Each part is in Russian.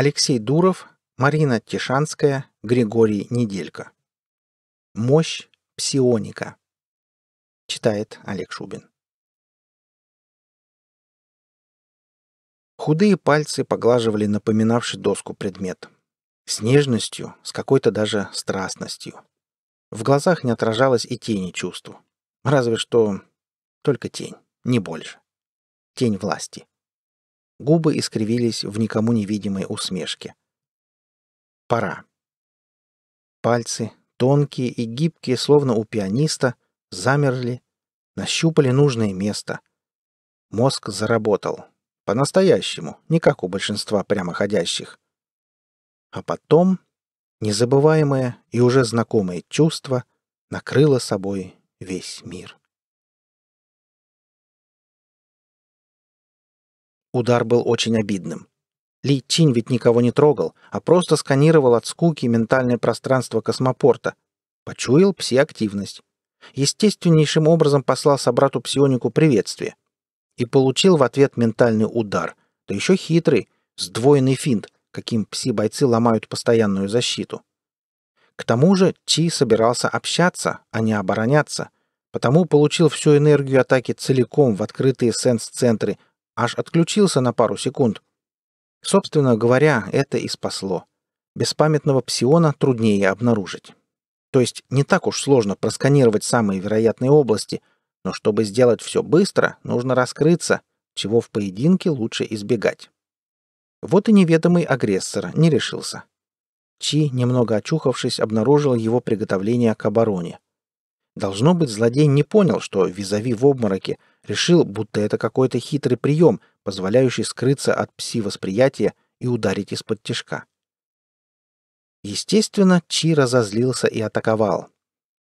Алексей Дуров, Марина Тишанская, Григорий Неделька. Мощь псионика. Читает Олег Шубин. Худые пальцы поглаживали напоминавший доску предмет. С нежностью, с какой-то даже страстностью. В глазах не отражалось и тени чувств. Разве что только тень, не больше. Тень власти. Губы искривились в никому невидимой усмешке. Пора. Пальцы, тонкие и гибкие, словно у пианиста, замерли, нащупали нужное место. Мозг заработал. По-настоящему, не как у большинства прямоходящих. А потом незабываемое и уже знакомое чувство накрыло собой весь мир. Удар был очень обидным. Ли Чинь ведь никого не трогал, а просто сканировал от скуки ментальное пространство космопорта. Почуял пси-активность. Естественнейшим образом послал собрату псионику приветствие. И получил в ответ ментальный удар, да еще хитрый, сдвоенный финт, каким пси-бойцы ломают постоянную защиту. К тому же Чи собирался общаться, а не обороняться, потому получил всю энергию атаки целиком в открытые сенс-центры, аж отключился на пару секунд. Собственно говоря, это и спасло. Беспамятного псиона труднее обнаружить. То есть не так уж сложно просканировать самые вероятные области, но чтобы сделать все быстро, нужно раскрыться, чего в поединке лучше избегать. Вот и неведомый агрессор не решился. Чи, немного очухавшись, обнаружил его приготовление к обороне. Должно быть, злодей не понял, что визави в обмороке — Решил, будто это какой-то хитрый прием, позволяющий скрыться от пси-восприятия и ударить из-под тяжка. Естественно, Чи разозлился и атаковал.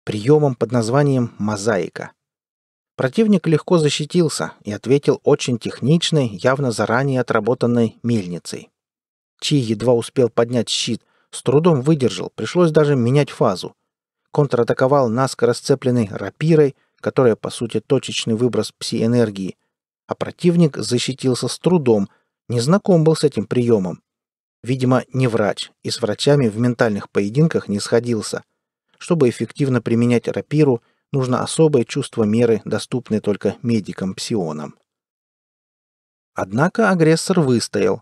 Приемом под названием «мозаика». Противник легко защитился и ответил очень техничной, явно заранее отработанной мельницей. Чи едва успел поднять щит, с трудом выдержал, пришлось даже менять фазу. Контратаковал наскоро сцепленной рапирой, которая, по сути, точечный выброс пси-энергии, а противник защитился с трудом, не знаком был с этим приемом. Видимо, не врач, и с врачами в ментальных поединках не сходился. Чтобы эффективно применять рапиру, нужно особое чувство меры, доступное только медикам-псионам. Однако агрессор выстоял.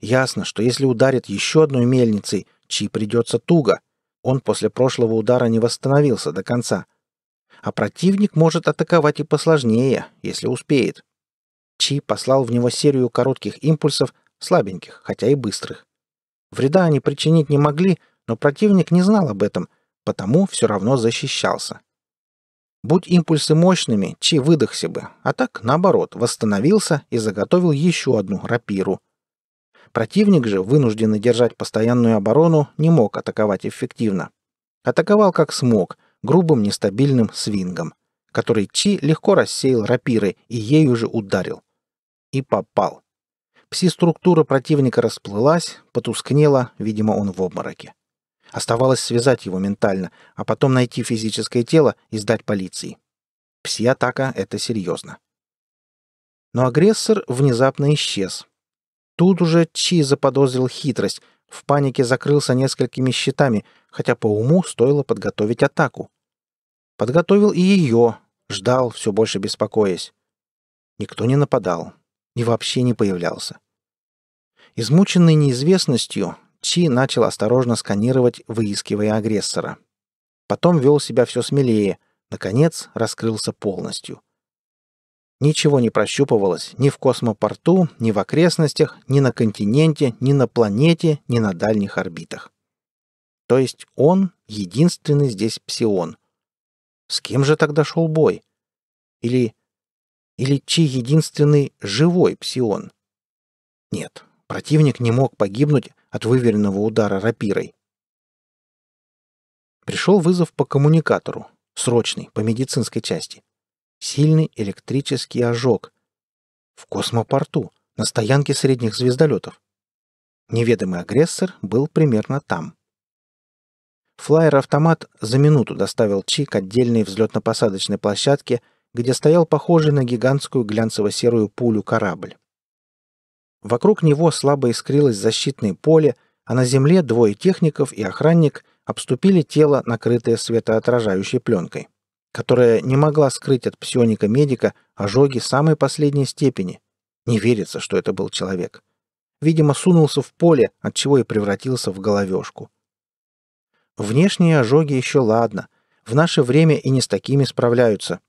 Ясно, что если ударит еще одной мельницей, Чи придется туго. Он после прошлого удара не восстановился до конца – а противник может атаковать и посложнее, если успеет. Чи послал в него серию коротких импульсов, слабеньких, хотя и быстрых. Вреда они причинить не могли, но противник не знал об этом, потому все равно защищался. Будь импульсы мощными, Чи выдохся бы, а так, наоборот, восстановился и заготовил еще одну рапиру. Противник же, вынужденный держать постоянную оборону, не мог атаковать эффективно. Атаковал как смог, грубым нестабильным свингом, который Чи легко рассеял рапиры и ею же ударил. И попал. Пси-структура противника расплылась, потускнела, видимо, он в обмороке. Оставалось связать его ментально, а потом найти физическое тело и сдать полиции. Пси-атака — это серьезно. Но агрессор внезапно исчез. Тут уже Чи заподозрил хитрость, в панике закрылся несколькими щитами, хотя по уму стоило подготовить атаку. Подготовил и ее, ждал, все больше беспокоясь. Никто не нападал и вообще не появлялся. Измученный неизвестностью, Чи начал осторожно сканировать, выискивая агрессора. Потом вел себя все смелее, наконец раскрылся полностью. Ничего не прощупывалось ни в космопорту, ни в окрестностях, ни на континенте, ни на планете, ни на дальних орбитах. То есть он — единственный здесь псион. С кем же тогда шел бой? Или... Или чей единственный живой псион? Нет, противник не мог погибнуть от выверенного удара рапирой. Пришел вызов по коммуникатору, срочный, по медицинской части. Сильный электрический ожог. В космопорту, на стоянке средних звездолетов. Неведомый агрессор был примерно там. Флайер-автомат за минуту доставил Чи к отдельной взлетно-посадочной площадке, где стоял похожий на гигантскую глянцево-серую пулю корабль. Вокруг него слабо искрилось защитное поле, а на земле двое техников и охранник обступили тело, накрытое светоотражающей пленкой, которая не могла скрыть от псионика-медика ожоги самой последней степени. Не верится, что это был человек. Видимо, сунулся в поле, отчего и превратился в головешку. Внешние ожоги еще ладно. В наше время и не с такими справляются.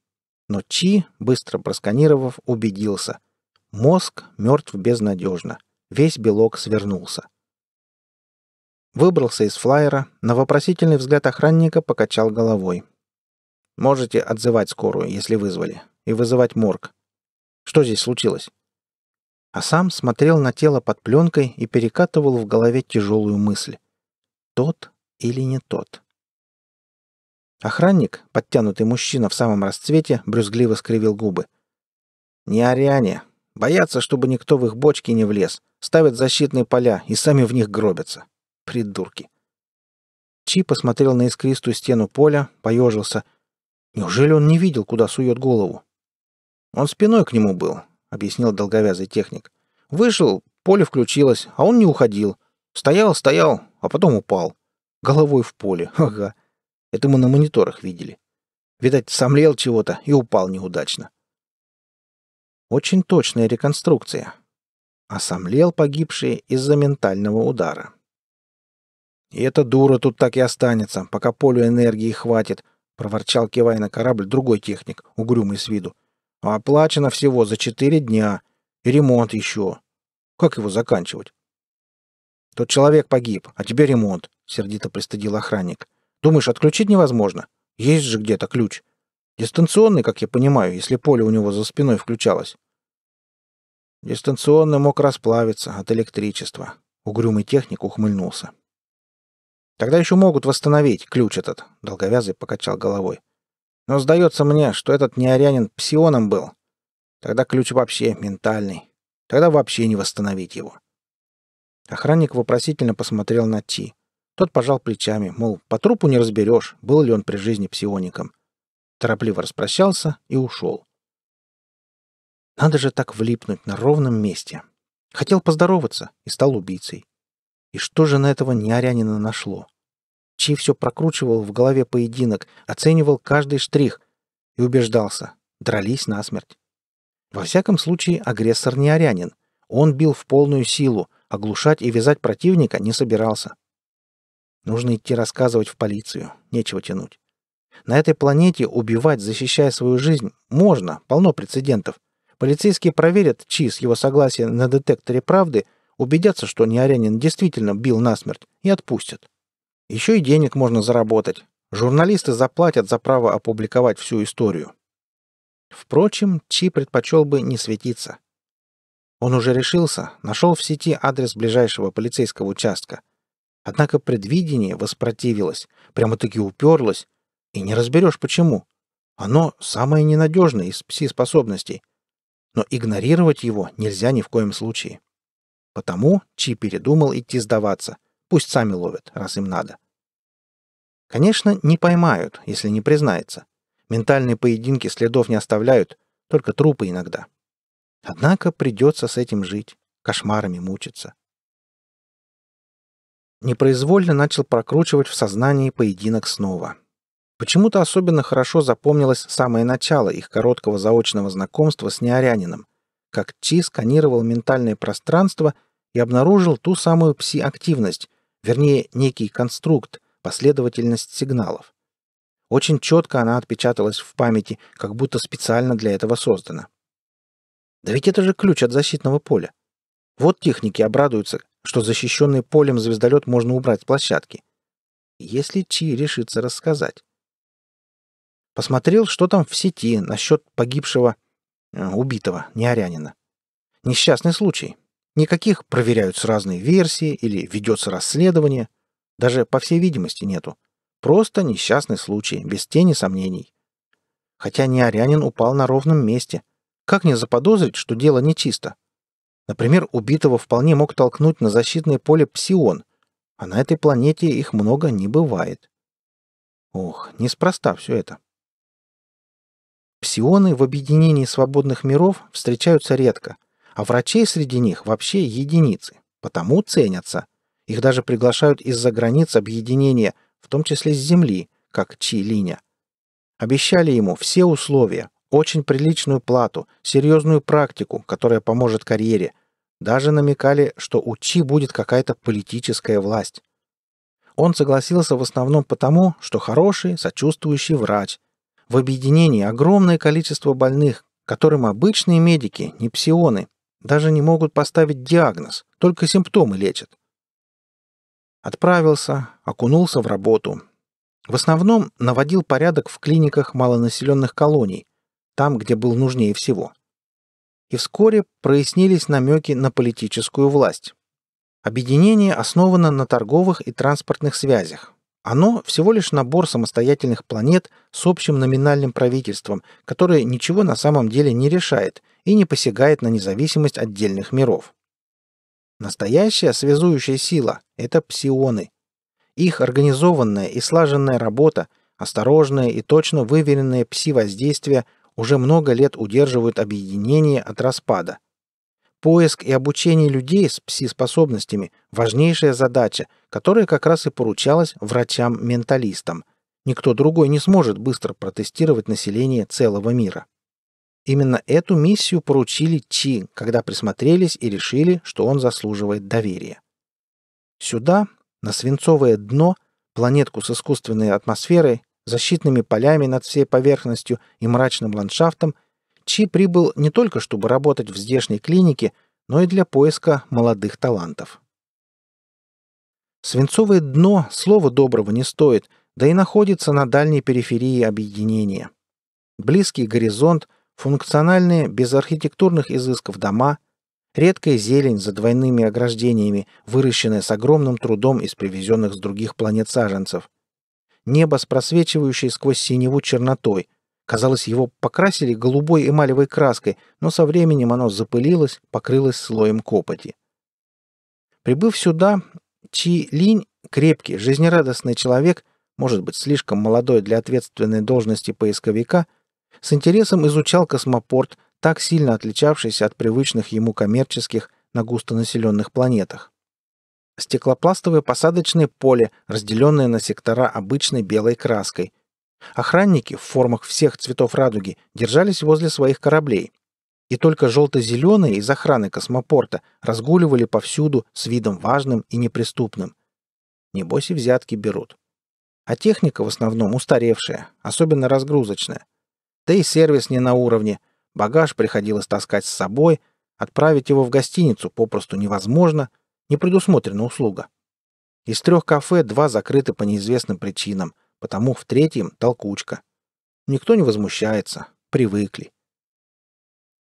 Но Чи, быстро просканировав, убедился. Мозг мертв безнадежно. Весь белок свернулся. Выбрался из флайера, на вопросительный взгляд охранника покачал головой. «Можете отзывать скорую, если вызвали, и вызывать морг. Что здесь случилось?» А сам смотрел на тело под пленкой и перекатывал в голове тяжелую мысль. Тот, или не тот. Охранник, подтянутый мужчина в самом расцвете, брюзгливо скривил губы. «Не ариане. Боятся, чтобы никто в их бочки не влез. Ставят защитные поля и сами в них гробятся. Придурки». Чи посмотрел на искристую стену поля, поежился. Неужели он не видел, куда сует голову? «Он спиной к нему был», — объяснил долговязый техник. «Вышел, поле включилось, а он не уходил. Стоял, стоял, а потом упал. Головой в поле, ага. Это мы на мониторах видели. Видать, сомлел чего-то и упал неудачно. Очень точная реконструкция. А сомлел погибший из-за ментального удара. «И эта дура тут так и останется, пока полю энергии хватит», — проворчал, кивая на корабль, другой техник, угрюмый с виду. «А оплачено всего за четыре дня. И ремонт еще. Как его заканчивать? Тот человек погиб, а тебе ремонт», — сердито пристыдил охранник. «Думаешь, отключить невозможно? Есть же где-то ключ. Дистанционный, как я понимаю, если поле у него за спиной включалось». Дистанционный мог расплавиться от электричества. Угрюмый техник ухмыльнулся. «Тогда еще могут восстановить ключ этот», — долговязый покачал головой. «Но сдается мне, что этот неорянин псионом был. Тогда ключ вообще ментальный. Тогда вообще не восстановить его». Охранник вопросительно посмотрел на Ти. Тот пожал плечами, мол, по трупу не разберешь, был ли он при жизни псиоником. Торопливо распрощался и ушел. Надо же так влипнуть на ровном месте. Хотел поздороваться и стал убийцей. И что же на этого неорянина нашло? Чи все прокручивал в голове поединок, оценивал каждый штрих и убеждался. Дрались насмерть. Во всяком случае, агрессор не арянин. Он бил в полную силу, оглушать и вязать противника не собирался. Нужно идти рассказывать в полицию, нечего тянуть. На этой планете убивать, защищая свою жизнь, можно, полно прецедентов. Полицейские проверят чьи с его согласия на детекторе правды, убедятся, что Неорянин действительно бил насмерть, и отпустят. Еще и денег можно заработать. Журналисты заплатят за право опубликовать всю историю. Впрочем, Чи предпочел бы не светиться. Он уже решился, нашел в сети адрес ближайшего полицейского участка. Однако предвидение воспротивилось, прямо-таки уперлось, и не разберешь почему. Оно самое ненадежное из пси-способностей. Но игнорировать его нельзя ни в коем случае. Потому Чи передумал идти сдаваться. Пусть сами ловят, раз им надо. Конечно, не поймают, если не признается. Ментальные поединки следов не оставляют, только трупы иногда. Однако придется с этим жить, кошмарами мучиться. Непроизвольно начал прокручивать в сознании поединок снова. Почему-то особенно хорошо запомнилось самое начало их короткого заочного знакомства с неорянином, как Чи сканировал ментальное пространство и обнаружил ту самую пси-активность, вернее, некий конструкт, последовательность сигналов. Очень четко она отпечаталась в памяти, как будто специально для этого создана. Да ведь это же ключ от защитного поля. Вот техники обрадуются, что защищенный полем звездолет можно убрать с площадки. Если Чи решится рассказать. Посмотрел, что там в сети насчет погибшего, э, убитого, неорянина. Несчастный случай. Никаких проверяются разные версии или ведется расследование. Даже, по всей видимости, нету. Просто несчастный случай, без тени сомнений. Хотя неорянин упал на ровном месте — как не заподозрить, что дело нечисто? Например, убитого вполне мог толкнуть на защитное поле псион, а на этой планете их много не бывает. Ох, неспроста все это. Псионы в объединении свободных миров встречаются редко, а врачей среди них вообще единицы, потому ценятся. Их даже приглашают из-за границ объединения, в том числе с Земли, как Чи Линя. Обещали ему все условия, очень приличную плату, серьезную практику, которая поможет карьере. Даже намекали, что у Чи будет какая-то политическая власть. Он согласился в основном потому, что хороший, сочувствующий врач. В объединении огромное количество больных, которым обычные медики, не псионы, даже не могут поставить диагноз, только симптомы лечат. Отправился, окунулся в работу. В основном наводил порядок в клиниках малонаселенных колоний, там, где был нужнее всего. И вскоре прояснились намеки на политическую власть. Объединение основано на торговых и транспортных связях. Оно всего лишь набор самостоятельных планет с общим номинальным правительством, которое ничего на самом деле не решает и не посягает на независимость отдельных миров. Настоящая связующая сила – это псионы. Их организованная и слаженная работа, осторожное и точно выверенное пси-воздействие уже много лет удерживают объединение от распада. Поиск и обучение людей с пси-способностями – важнейшая задача, которая как раз и поручалась врачам-менталистам. Никто другой не сможет быстро протестировать население целого мира. Именно эту миссию поручили Чи, когда присмотрелись и решили, что он заслуживает доверия. Сюда, на свинцовое дно, планетку с искусственной атмосферой, защитными полями над всей поверхностью и мрачным ландшафтом, Чи прибыл не только чтобы работать в здешней клинике, но и для поиска молодых талантов. Свинцовое дно слова доброго не стоит, да и находится на дальней периферии объединения. Близкий горизонт, функциональные, без архитектурных изысков дома, редкая зелень за двойными ограждениями, выращенная с огромным трудом из привезенных с других планет саженцев – Небо с просвечивающей сквозь синеву чернотой. Казалось, его покрасили голубой эмалевой краской, но со временем оно запылилось, покрылось слоем копоти. Прибыв сюда, Чи Линь, крепкий, жизнерадостный человек, может быть, слишком молодой для ответственной должности поисковика, с интересом изучал космопорт, так сильно отличавшийся от привычных ему коммерческих на густонаселенных планетах. Стеклопластовое посадочное поле, разделенное на сектора обычной белой краской. Охранники в формах всех цветов радуги держались возле своих кораблей. И только желто-зеленые из охраны космопорта разгуливали повсюду с видом важным и неприступным. Небось и взятки берут. А техника в основном устаревшая, особенно разгрузочная. Да и сервис не на уровне. Багаж приходилось таскать с собой, отправить его в гостиницу попросту невозможно, не предусмотрена услуга. Из трех кафе два закрыты по неизвестным причинам, потому в третьем толкучка. Никто не возмущается, привыкли.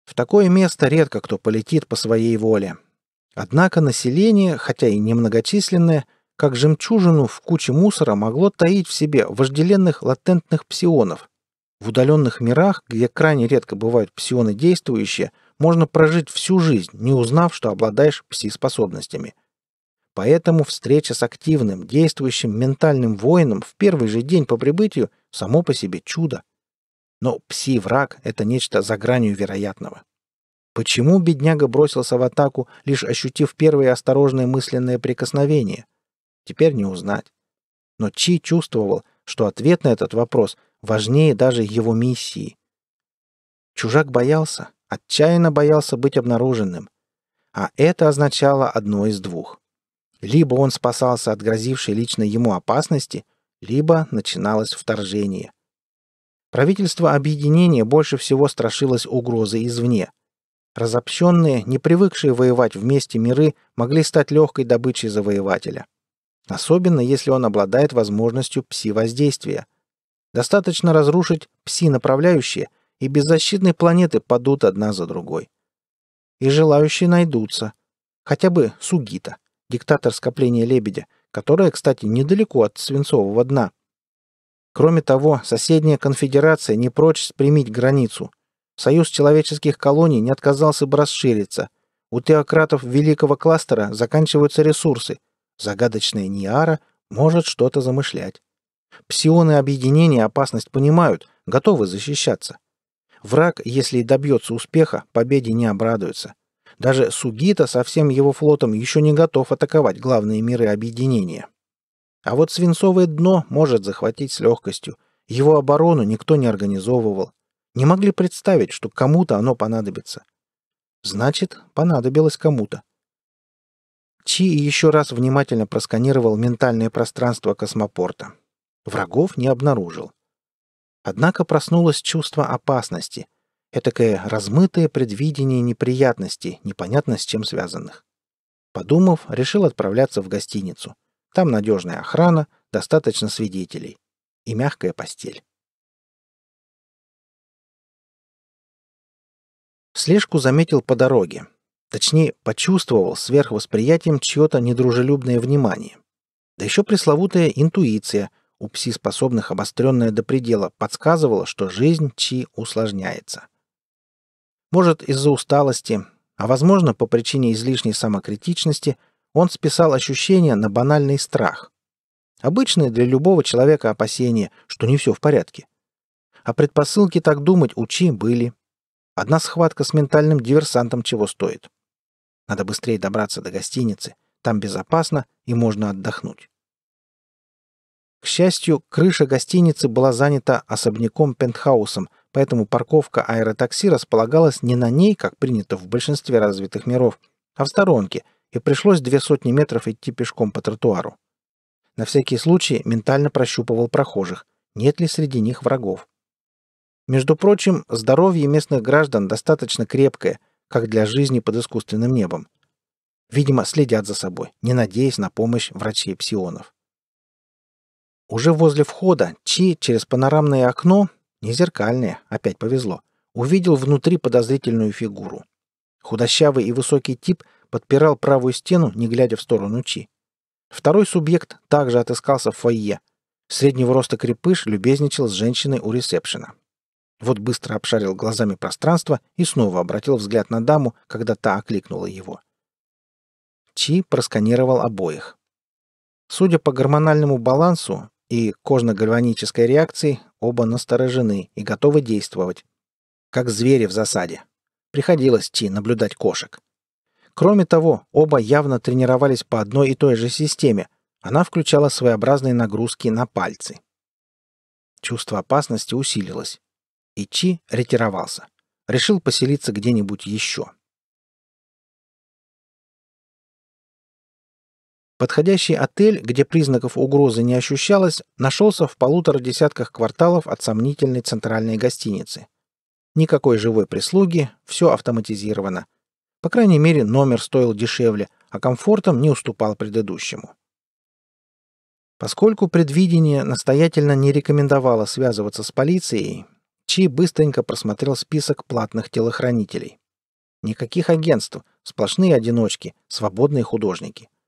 В такое место редко кто полетит по своей воле. Однако население, хотя и немногочисленное, как жемчужину в куче мусора могло таить в себе вожделенных латентных псионов. В удаленных мирах, где крайне редко бывают псионы действующие, можно прожить всю жизнь, не узнав, что обладаешь пси-способностями. Поэтому встреча с активным, действующим ментальным воином в первый же день по прибытию само по себе чудо. Но пси-враг — это нечто за гранью вероятного. Почему бедняга бросился в атаку, лишь ощутив первое осторожное мысленное прикосновение? Теперь не узнать. Но Чи чувствовал, что ответ на этот вопрос важнее даже его миссии. Чужак боялся, Отчаянно боялся быть обнаруженным. А это означало одно из двух. Либо он спасался от грозившей лично ему опасности, либо начиналось вторжение. Правительство объединения больше всего страшилось угрозы извне. Разобщенные, не привыкшие воевать вместе миры, могли стать легкой добычей завоевателя. Особенно, если он обладает возможностью пси-воздействия. Достаточно разрушить пси-направляющие, и беззащитные планеты падут одна за другой. И желающие найдутся. Хотя бы Сугита, диктатор скопления лебедя, которое, кстати, недалеко от свинцового дна. Кроме того, соседняя конфедерация не прочь спрямить границу. Союз человеческих колоний не отказался бы расшириться. У теократов великого кластера заканчиваются ресурсы. Загадочная Ниара может что-то замышлять. Псионы объединения опасность понимают, готовы защищаться. Враг, если и добьется успеха, победе не обрадуется. Даже Сугита со всем его флотом еще не готов атаковать главные миры объединения. А вот свинцовое дно может захватить с легкостью. Его оборону никто не организовывал. Не могли представить, что кому-то оно понадобится. Значит, понадобилось кому-то. Чи еще раз внимательно просканировал ментальное пространство космопорта. Врагов не обнаружил. Однако проснулось чувство опасности, этакое размытое предвидение неприятностей, непонятно с чем связанных. Подумав, решил отправляться в гостиницу. Там надежная охрана, достаточно свидетелей и мягкая постель. Слежку заметил по дороге. Точнее, почувствовал сверхвосприятием чье-то недружелюбное внимание. Да еще пресловутая интуиция, у пси-способных обостренная до предела подсказывала, что жизнь Чи усложняется. Может, из-за усталости, а возможно, по причине излишней самокритичности, он списал ощущения на банальный страх. Обычное для любого человека опасение, что не все в порядке. А предпосылки так думать у Чи были. Одна схватка с ментальным диверсантом чего стоит. Надо быстрее добраться до гостиницы. Там безопасно и можно отдохнуть. К счастью, крыша гостиницы была занята особняком-пентхаусом, поэтому парковка аэротакси располагалась не на ней, как принято в большинстве развитых миров, а в сторонке, и пришлось две сотни метров идти пешком по тротуару. На всякий случай ментально прощупывал прохожих, нет ли среди них врагов. Между прочим, здоровье местных граждан достаточно крепкое, как для жизни под искусственным небом. Видимо, следят за собой, не надеясь на помощь врачей-псионов. Уже возле входа Чи через панорамное окно, не зеркальное, опять повезло, увидел внутри подозрительную фигуру. Худощавый и высокий тип подпирал правую стену, не глядя в сторону Чи. Второй субъект также отыскался в фойе. Среднего роста крепыш любезничал с женщиной у ресепшена. Вот быстро обшарил глазами пространство и снова обратил взгляд на даму, когда та окликнула его. Чи просканировал обоих. Судя по гормональному балансу, и кожно-гальванической реакцией оба насторожены и готовы действовать. Как звери в засаде. Приходилось Ти наблюдать кошек. Кроме того, оба явно тренировались по одной и той же системе. Она включала своеобразные нагрузки на пальцы. Чувство опасности усилилось. И Чи ретировался. Решил поселиться где-нибудь еще. — Подходящий отель, где признаков угрозы не ощущалось, нашелся в полутора десятках кварталов от сомнительной центральной гостиницы. Никакой живой прислуги, все автоматизировано. По крайней мере, номер стоил дешевле, а комфортом не уступал предыдущему. Поскольку предвидение настоятельно не рекомендовало связываться с полицией, Чи быстренько просмотрел список платных телохранителей. Никаких агентств, сплошные одиночки, свободные художники –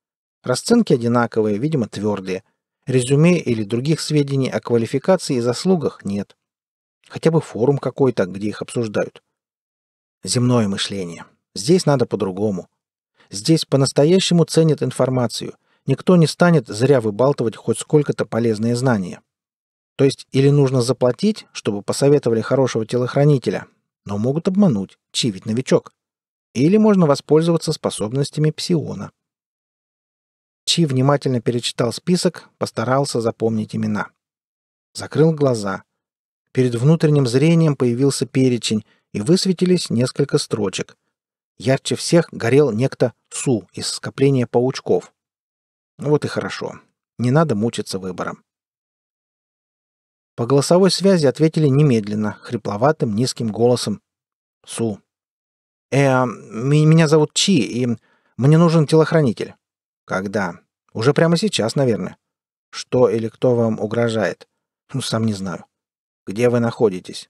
Расценки одинаковые, видимо, твердые. Резюме или других сведений о квалификации и заслугах нет. Хотя бы форум какой-то, где их обсуждают. Земное мышление. Здесь надо по-другому. Здесь по-настоящему ценят информацию. Никто не станет зря выбалтывать хоть сколько-то полезные знания. То есть или нужно заплатить, чтобы посоветовали хорошего телохранителя, но могут обмануть, чивить новичок. Или можно воспользоваться способностями псиона. Чи внимательно перечитал список, постарался запомнить имена. Закрыл глаза. Перед внутренним зрением появился перечень, и высветились несколько строчек. Ярче всех горел некто Су из скопления паучков. Ну вот и хорошо. Не надо мучиться выбором. По голосовой связи ответили немедленно, хрипловатым низким голосом. Су. «Э, меня зовут Чи, и мне нужен телохранитель». Когда? Уже прямо сейчас, наверное. Что или кто вам угрожает? Ну, сам не знаю. Где вы находитесь?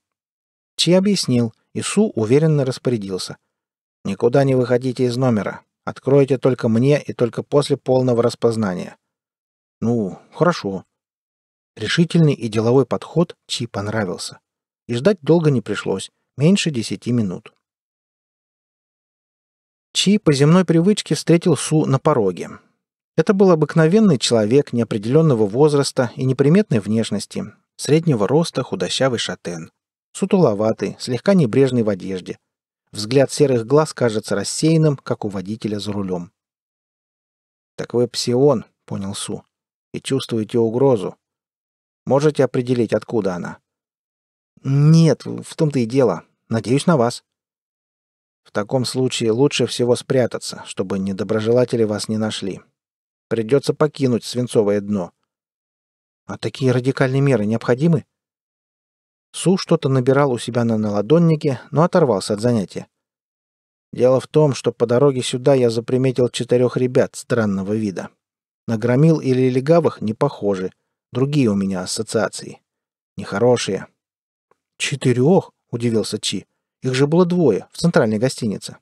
Чи объяснил, и Су уверенно распорядился. Никуда не выходите из номера. Откройте только мне и только после полного распознания. Ну, хорошо. Решительный и деловой подход Чи понравился. И ждать долго не пришлось, меньше десяти минут. Чи по земной привычке встретил Су на пороге, это был обыкновенный человек неопределенного возраста и неприметной внешности, среднего роста худощавый шатен, сутуловатый, слегка небрежный в одежде. Взгляд серых глаз кажется рассеянным, как у водителя за рулем. «Так вы псион», — понял Су, — «и чувствуете угрозу. Можете определить, откуда она?» «Нет, в том-то и дело. Надеюсь на вас». «В таком случае лучше всего спрятаться, чтобы недоброжелатели вас не нашли», Придется покинуть свинцовое дно. А такие радикальные меры необходимы? Су что-то набирал у себя на наладоннике, но оторвался от занятия. Дело в том, что по дороге сюда я заприметил четырех ребят странного вида. На громил или легавых не похожи. Другие у меня ассоциации. Нехорошие. «Четырех?» — удивился Чи. «Их же было двое, в центральной гостинице».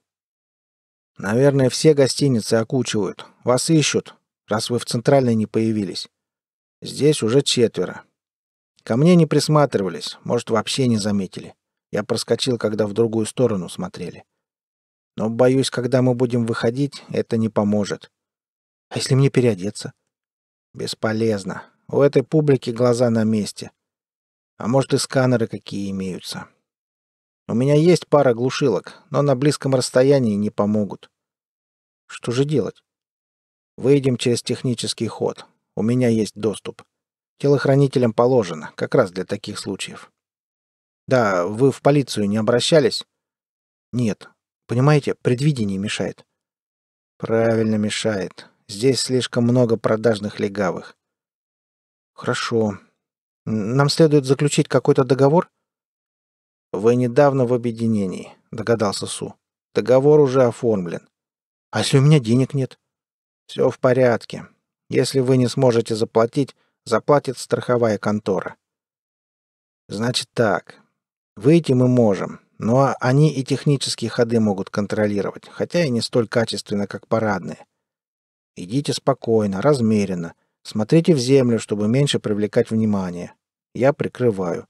«Наверное, все гостиницы окучивают. Вас ищут раз вы в Центральной не появились. Здесь уже четверо. Ко мне не присматривались, может, вообще не заметили. Я проскочил, когда в другую сторону смотрели. Но, боюсь, когда мы будем выходить, это не поможет. А если мне переодеться? Бесполезно. У этой публики глаза на месте. А может, и сканеры какие имеются. У меня есть пара глушилок, но на близком расстоянии не помогут. Что же делать? Выйдем через технический ход. У меня есть доступ. Телохранителям положено, как раз для таких случаев. Да, вы в полицию не обращались? Нет. Понимаете, предвидение мешает. Правильно мешает. Здесь слишком много продажных легавых. Хорошо. Нам следует заключить какой-то договор? Вы недавно в объединении, догадался Су. Договор уже оформлен. А если у меня денег нет? Все в порядке. Если вы не сможете заплатить, заплатит страховая контора. Значит так. Выйти мы можем, но они и технические ходы могут контролировать, хотя и не столь качественно, как парадные. Идите спокойно, размеренно. Смотрите в землю, чтобы меньше привлекать внимание. Я прикрываю.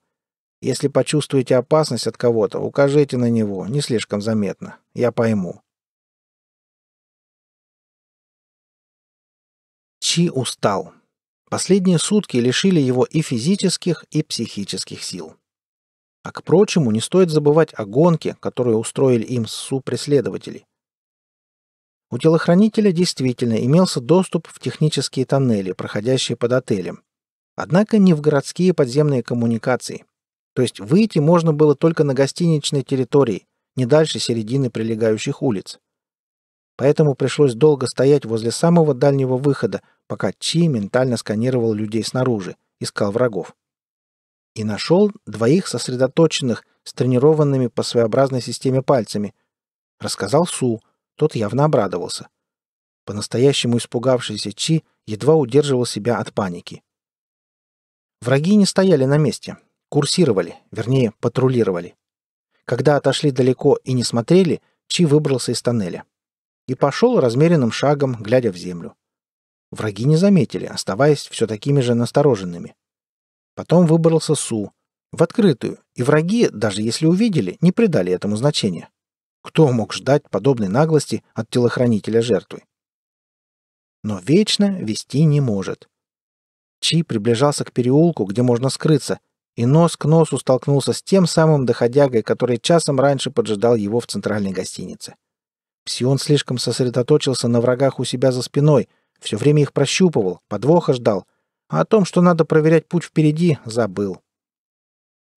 Если почувствуете опасность от кого-то, укажите на него, не слишком заметно. Я пойму. Чи устал. Последние сутки лишили его и физических, и психических сил. А к прочему, не стоит забывать о гонке, которую устроили им СУ преследователи. У телохранителя действительно имелся доступ в технические тоннели, проходящие под отелем. Однако не в городские подземные коммуникации. То есть выйти можно было только на гостиничной территории, не дальше середины прилегающих улиц. Поэтому пришлось долго стоять возле самого дальнего выхода, пока Чи ментально сканировал людей снаружи, искал врагов. И нашел двоих сосредоточенных, с тренированными по своеобразной системе пальцами. Рассказал Су, тот явно обрадовался. По-настоящему испугавшийся Чи едва удерживал себя от паники. Враги не стояли на месте, курсировали, вернее, патрулировали. Когда отошли далеко и не смотрели, Чи выбрался из тоннеля. И пошел размеренным шагом, глядя в землю. Враги не заметили, оставаясь все такими же настороженными. Потом выбрался Су. В открытую. И враги, даже если увидели, не придали этому значения. Кто мог ждать подобной наглости от телохранителя жертвы? Но вечно вести не может. Чи приближался к переулку, где можно скрыться, и нос к носу столкнулся с тем самым доходягой, который часом раньше поджидал его в центральной гостинице. Псион слишком сосредоточился на врагах у себя за спиной — все время их прощупывал, подвоха ждал, а о том, что надо проверять путь впереди, забыл.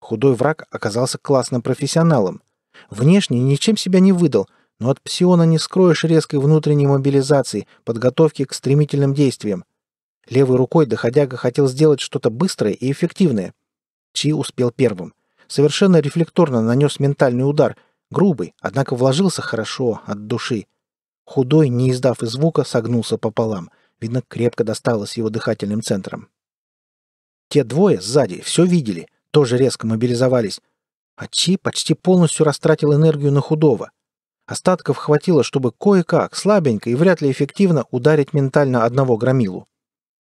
Худой враг оказался классным профессионалом. Внешне ничем себя не выдал, но от псиона не скроешь резкой внутренней мобилизации, подготовки к стремительным действиям. Левой рукой доходяга хотел сделать что-то быстрое и эффективное. Чи успел первым. Совершенно рефлекторно нанес ментальный удар, грубый, однако вложился хорошо, от души. Худой, не издав и звука, согнулся пополам. Видно, крепко досталось его дыхательным центром. Те двое сзади все видели, тоже резко мобилизовались. А Чи почти полностью растратил энергию на худого. Остатков хватило, чтобы кое-как, слабенько и вряд ли эффективно ударить ментально одного громилу.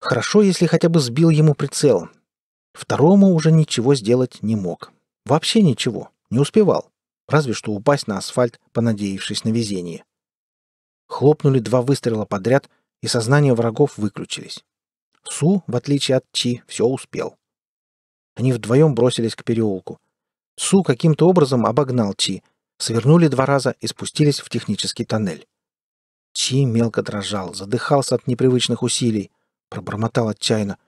Хорошо, если хотя бы сбил ему прицел. Второму уже ничего сделать не мог. Вообще ничего, не успевал. Разве что упасть на асфальт, понадеявшись на везение. Хлопнули два выстрела подряд, и сознание врагов выключились. Су, в отличие от Чи, все успел. Они вдвоем бросились к переулку. Су каким-то образом обогнал Чи, свернули два раза и спустились в технический тоннель. Чи мелко дрожал, задыхался от непривычных усилий. Пробормотал отчаянно.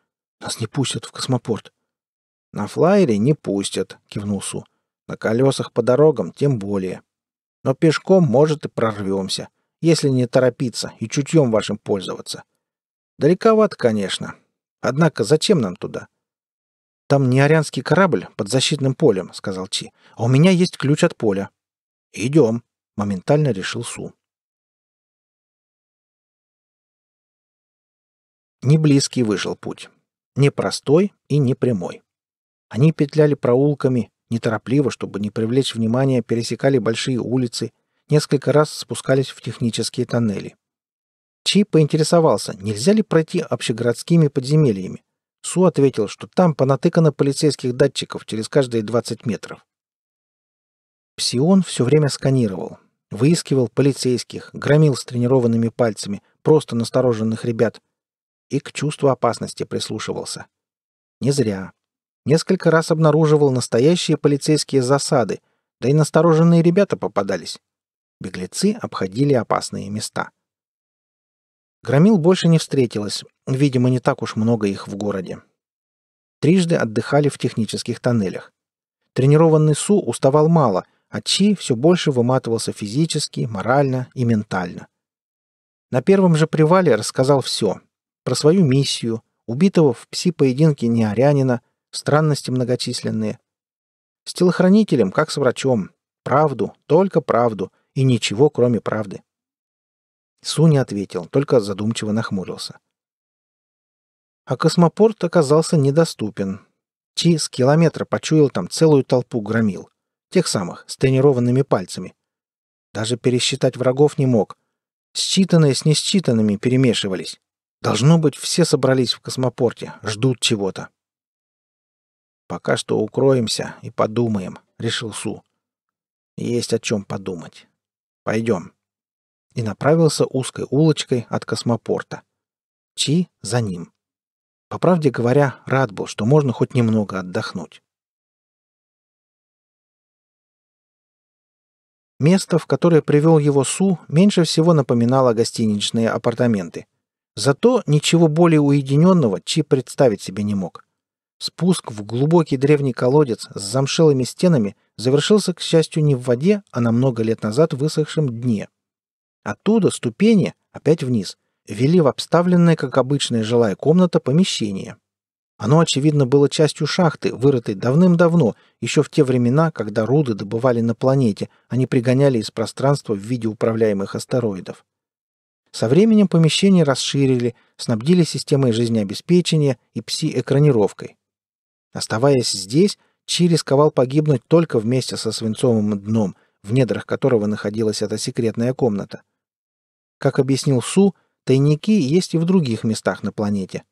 «Нас не пустят в космопорт». «На флайере не пустят», — кивнул Су. «На колесах по дорогам тем более. Но пешком, может, и прорвемся если не торопиться и чутьем вашим пользоваться. Далековато, конечно. Однако зачем нам туда? Там не арянский корабль под защитным полем, сказал Чи, а у меня есть ключ от поля. Идем, моментально решил Су. Неблизкий вышел путь. Непростой и непрямой. Они петляли проулками, неторопливо, чтобы не привлечь внимания, пересекали большие улицы — несколько раз спускались в технические тоннели. Чи поинтересовался, нельзя ли пройти общегородскими подземельями. Су ответил, что там понатыкано полицейских датчиков через каждые 20 метров. Псион все время сканировал, выискивал полицейских, громил с тренированными пальцами, просто настороженных ребят, и к чувству опасности прислушивался. Не зря. Несколько раз обнаруживал настоящие полицейские засады, да и настороженные ребята попадались. Беглецы обходили опасные места. Громил больше не встретилось, видимо, не так уж много их в городе. Трижды отдыхали в технических тоннелях. Тренированный Су уставал мало, а Чи все больше выматывался физически, морально и ментально. На первом же привале рассказал все. Про свою миссию, убитого в пси-поединке неорянина, странности многочисленные. С телохранителем, как с врачом. Правду, только правду — и ничего, кроме правды. Су не ответил, только задумчиво нахмурился. А космопорт оказался недоступен. Чи с километра почуял там целую толпу громил. Тех самых, с тренированными пальцами. Даже пересчитать врагов не мог. Считанные с несчитанными перемешивались. Должно быть, все собрались в космопорте, ждут чего-то. «Пока что укроемся и подумаем», — решил Су. «Есть о чем подумать». Пойдем». И направился узкой улочкой от космопорта. Чи за ним. По правде говоря, рад был, что можно хоть немного отдохнуть. Место, в которое привел его Су, меньше всего напоминало гостиничные апартаменты. Зато ничего более уединенного Чи представить себе не мог. Спуск в глубокий древний колодец с замшелыми стенами завершился, к счастью, не в воде, а на много лет назад высохшем дне. Оттуда ступени, опять вниз, вели в обставленное, как обычная жилая комната, помещение. Оно, очевидно, было частью шахты, вырытой давным-давно, еще в те времена, когда руды добывали на планете, а не пригоняли из пространства в виде управляемых астероидов. Со временем помещение расширили, снабдили системой жизнеобеспечения и пси-экранировкой. Оставаясь здесь, Чи рисковал погибнуть только вместе со свинцовым дном, в недрах которого находилась эта секретная комната. Как объяснил Су, тайники есть и в других местах на планете.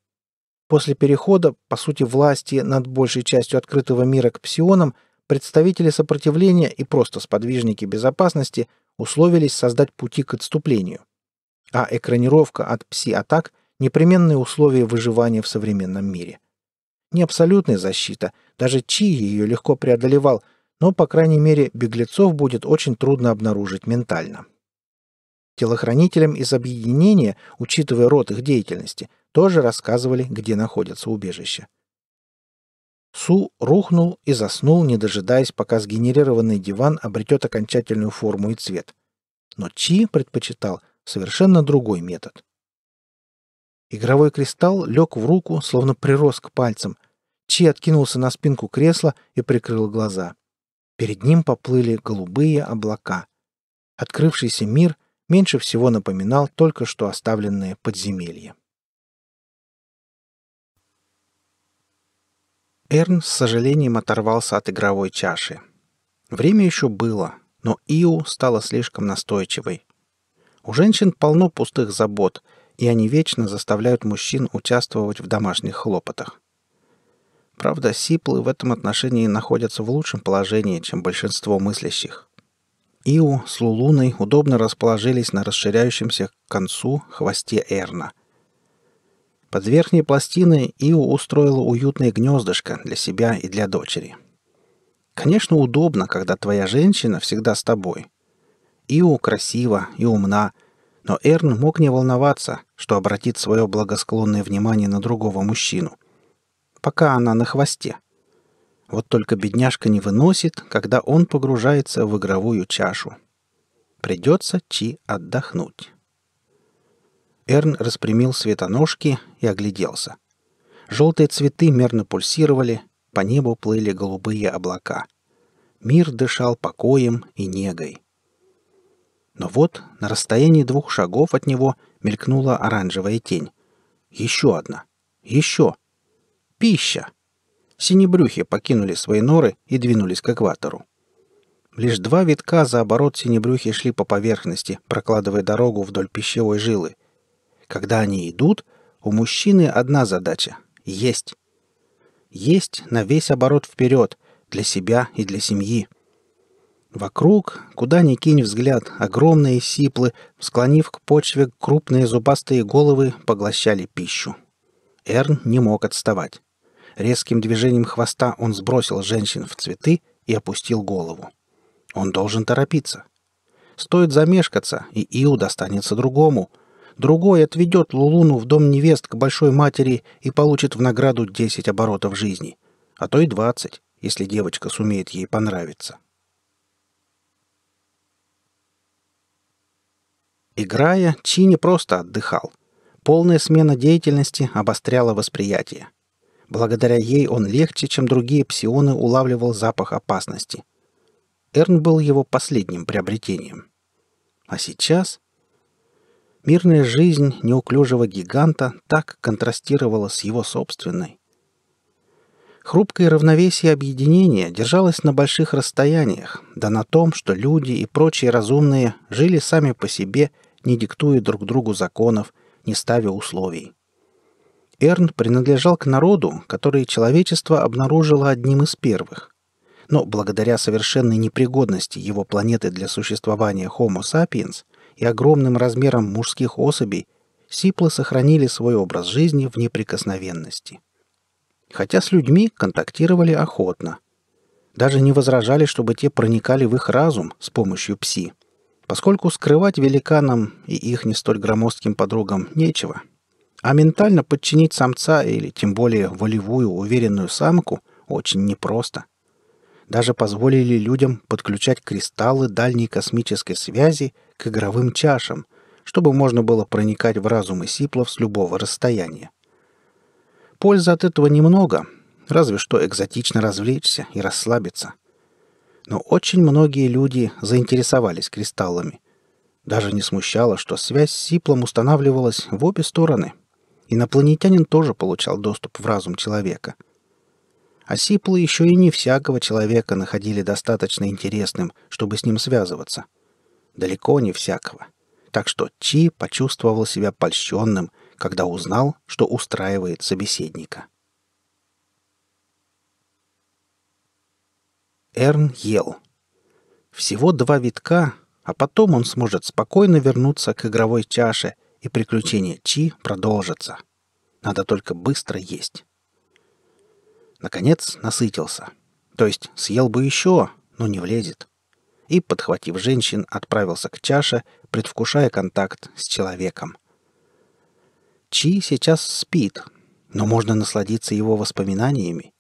После перехода, по сути, власти над большей частью открытого мира к псионам, представители сопротивления и просто сподвижники безопасности условились создать пути к отступлению. А экранировка от пси-атак – непременные условия выживания в современном мире – не абсолютная защита, даже Чи ее легко преодолевал, но, по крайней мере, беглецов будет очень трудно обнаружить ментально. Телохранителям из объединения, учитывая род их деятельности, тоже рассказывали, где находятся убежища. Су рухнул и заснул, не дожидаясь, пока сгенерированный диван обретет окончательную форму и цвет. Но Чи предпочитал совершенно другой метод — Игровой кристалл лег в руку, словно прирос к пальцам. Чи откинулся на спинку кресла и прикрыл глаза. Перед ним поплыли голубые облака. Открывшийся мир меньше всего напоминал только что оставленное подземелье. Эрн с сожалением оторвался от игровой чаши. Время еще было, но Иу стало слишком настойчивой. У женщин полно пустых забот, и они вечно заставляют мужчин участвовать в домашних хлопотах. Правда, сиплы в этом отношении находятся в лучшем положении, чем большинство мыслящих. Ио с Лулуной удобно расположились на расширяющемся к концу хвосте Эрна. Под верхней пластиной Ио устроила уютное гнездышко для себя и для дочери. Конечно, удобно, когда твоя женщина всегда с тобой. Ио красива и умна – но Эрн мог не волноваться, что обратит свое благосклонное внимание на другого мужчину. Пока она на хвосте. Вот только бедняжка не выносит, когда он погружается в игровую чашу. Придется Чи отдохнуть. Эрн распрямил светоножки и огляделся. Желтые цветы мерно пульсировали, по небу плыли голубые облака. Мир дышал покоем и негой. Но вот на расстоянии двух шагов от него мелькнула оранжевая тень. Еще одна. Еще. Пища. Синебрюхи покинули свои норы и двинулись к экватору. Лишь два витка за оборот синебрюхи шли по поверхности, прокладывая дорогу вдоль пищевой жилы. Когда они идут, у мужчины одна задача — есть. Есть на весь оборот вперед, для себя и для семьи — Вокруг, куда ни кинь взгляд, огромные сиплы, склонив к почве крупные зубастые головы, поглощали пищу. Эрн не мог отставать. Резким движением хвоста он сбросил женщин в цветы и опустил голову. Он должен торопиться. Стоит замешкаться, и Иу достанется другому. Другой отведет Лулуну в дом невест к большой матери и получит в награду 10 оборотов жизни, а то и 20, если девочка сумеет ей понравиться. Играя, Чини просто отдыхал. Полная смена деятельности обостряла восприятие. Благодаря ей он легче, чем другие псионы, улавливал запах опасности. Эрн был его последним приобретением. А сейчас... Мирная жизнь неуклюжего гиганта так контрастировала с его собственной. Хрупкое равновесие объединения держалось на больших расстояниях, да на том, что люди и прочие разумные жили сами по себе не диктуя друг другу законов, не ставя условий. Эрн принадлежал к народу, который человечество обнаружило одним из первых. Но благодаря совершенной непригодности его планеты для существования Homo sapiens и огромным размерам мужских особей, сиплы сохранили свой образ жизни в неприкосновенности. Хотя с людьми контактировали охотно. Даже не возражали, чтобы те проникали в их разум с помощью пси – поскольку скрывать великанам и их не столь громоздким подругам нечего. А ментально подчинить самца или тем более волевую уверенную самку очень непросто. Даже позволили людям подключать кристаллы дальней космической связи к игровым чашам, чтобы можно было проникать в разумы сиплов с любого расстояния. Пользы от этого немного, разве что экзотично развлечься и расслабиться но очень многие люди заинтересовались кристаллами. Даже не смущало, что связь с Сиплом устанавливалась в обе стороны. Инопланетянин тоже получал доступ в разум человека. А Сиплы еще и не всякого человека находили достаточно интересным, чтобы с ним связываться. Далеко не всякого. Так что Чи почувствовал себя польщенным, когда узнал, что устраивает собеседника. Эрн ел. Всего два витка, а потом он сможет спокойно вернуться к игровой чаше, и приключение Чи продолжится. Надо только быстро есть. Наконец насытился. То есть съел бы еще, но не влезет. И, подхватив женщин, отправился к чаше, предвкушая контакт с человеком. Чи сейчас спит, но можно насладиться его воспоминаниями.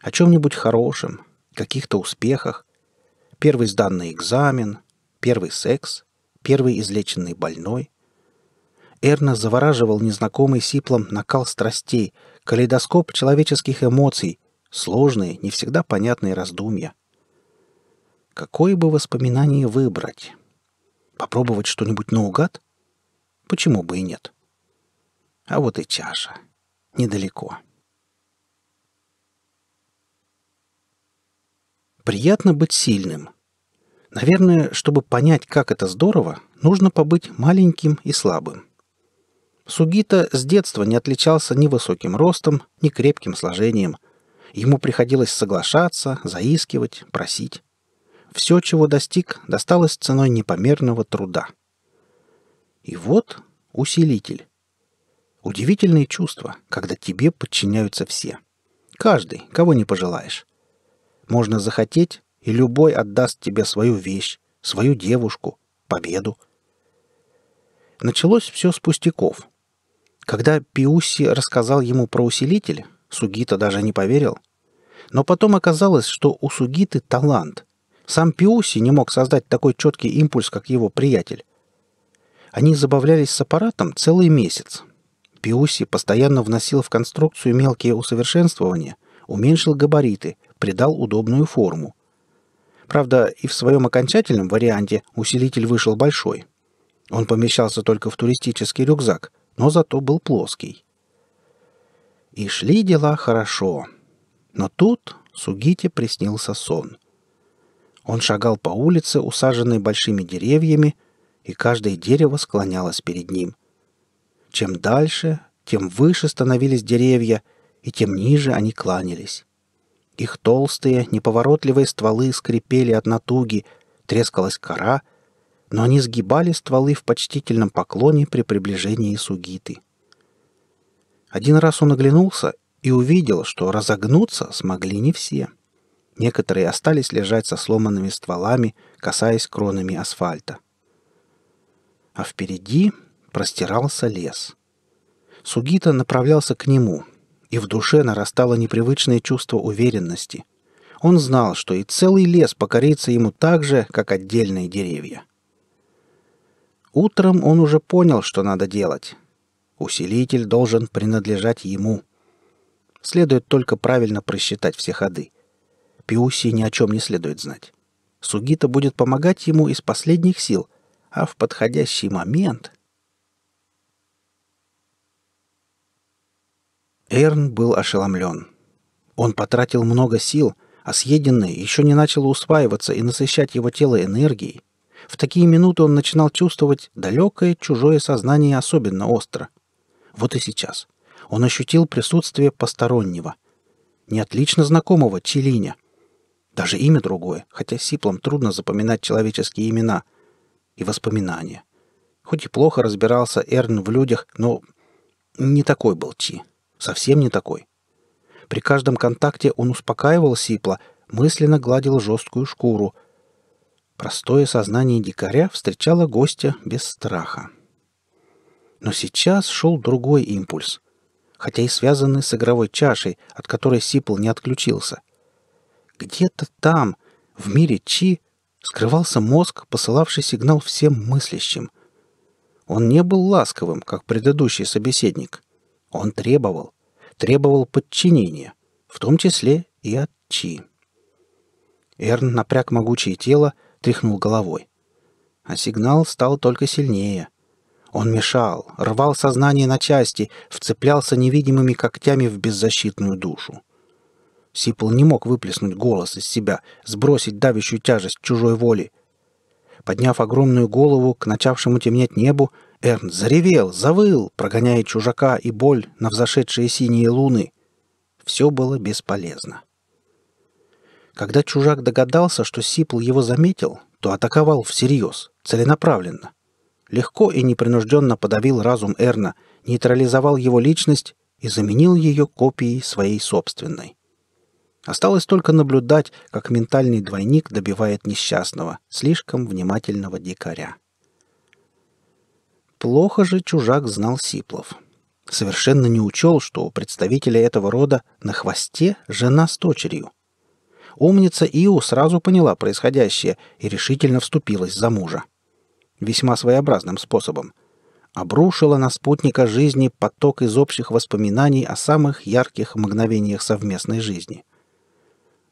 О чем-нибудь хорошем, каких-то успехах. Первый сданный экзамен, первый секс, первый излеченный больной. Эрна завораживал незнакомый сиплом накал страстей, калейдоскоп человеческих эмоций, сложные, не всегда понятные раздумья. Какое бы воспоминание выбрать? Попробовать что-нибудь наугад? Почему бы и нет? А вот и чаша. Недалеко. — Приятно быть сильным. Наверное, чтобы понять, как это здорово, нужно побыть маленьким и слабым. Сугита с детства не отличался ни высоким ростом, ни крепким сложением. Ему приходилось соглашаться, заискивать, просить. Все, чего достиг, досталось ценой непомерного труда. И вот усилитель. Удивительные чувства, когда тебе подчиняются все. Каждый, кого не пожелаешь. Можно захотеть, и любой отдаст тебе свою вещь, свою девушку, победу. Началось все с пустяков. Когда Пиуси рассказал ему про усилитель, Сугита даже не поверил. Но потом оказалось, что у Сугиты талант. Сам Пиуси не мог создать такой четкий импульс, как его приятель. Они забавлялись с аппаратом целый месяц. Пиуси постоянно вносил в конструкцию мелкие усовершенствования, уменьшил габариты – придал удобную форму. Правда, и в своем окончательном варианте усилитель вышел большой. Он помещался только в туристический рюкзак, но зато был плоский. И шли дела хорошо. Но тут Сугите приснился сон. Он шагал по улице, усаженной большими деревьями, и каждое дерево склонялось перед ним. Чем дальше, тем выше становились деревья, и тем ниже они кланялись. Их толстые, неповоротливые стволы скрипели от натуги, трескалась кора, но они сгибали стволы в почтительном поклоне при приближении Сугиты. Один раз он оглянулся и увидел, что разогнуться смогли не все. Некоторые остались лежать со сломанными стволами, касаясь кронами асфальта. А впереди простирался лес. Сугита направлялся к нему — и в душе нарастало непривычное чувство уверенности. Он знал, что и целый лес покорится ему так же, как отдельные деревья. Утром он уже понял, что надо делать. Усилитель должен принадлежать ему. Следует только правильно просчитать все ходы. Пиуси ни о чем не следует знать. Сугита будет помогать ему из последних сил, а в подходящий момент Эрн был ошеломлен. Он потратил много сил, а съеденное еще не начало усваиваться и насыщать его тело энергией. В такие минуты он начинал чувствовать далекое чужое сознание особенно остро. Вот и сейчас. Он ощутил присутствие постороннего. Не отлично знакомого Челиня. Даже имя другое, хотя сиплом трудно запоминать человеческие имена. И воспоминания. Хоть и плохо разбирался Эрн в людях, но не такой был Чи. Совсем не такой. При каждом контакте он успокаивал Сипла, мысленно гладил жесткую шкуру. Простое сознание дикаря встречало гостя без страха. Но сейчас шел другой импульс, хотя и связанный с игровой чашей, от которой Сипл не отключился. Где-то там, в мире Чи, скрывался мозг, посылавший сигнал всем мыслящим. Он не был ласковым, как предыдущий собеседник — он требовал. Требовал подчинения, в том числе и от Чи. Эрн напряг могучее тело, тряхнул головой. А сигнал стал только сильнее. Он мешал, рвал сознание на части, вцеплялся невидимыми когтями в беззащитную душу. Сипл не мог выплеснуть голос из себя, сбросить давящую тяжесть чужой воли. Подняв огромную голову к начавшему темнеть небу, Эрн заревел, завыл, прогоняя чужака и боль на взошедшие синие луны. Все было бесполезно. Когда чужак догадался, что Сипл его заметил, то атаковал всерьез, целенаправленно. Легко и непринужденно подавил разум Эрна, нейтрализовал его личность и заменил ее копией своей собственной. Осталось только наблюдать, как ментальный двойник добивает несчастного, слишком внимательного дикаря. Плохо же чужак знал Сиплов. Совершенно не учел, что у представителя этого рода на хвосте жена с дочерью. Умница Ио сразу поняла происходящее и решительно вступилась за мужа. Весьма своеобразным способом. Обрушила на спутника жизни поток из общих воспоминаний о самых ярких мгновениях совместной жизни.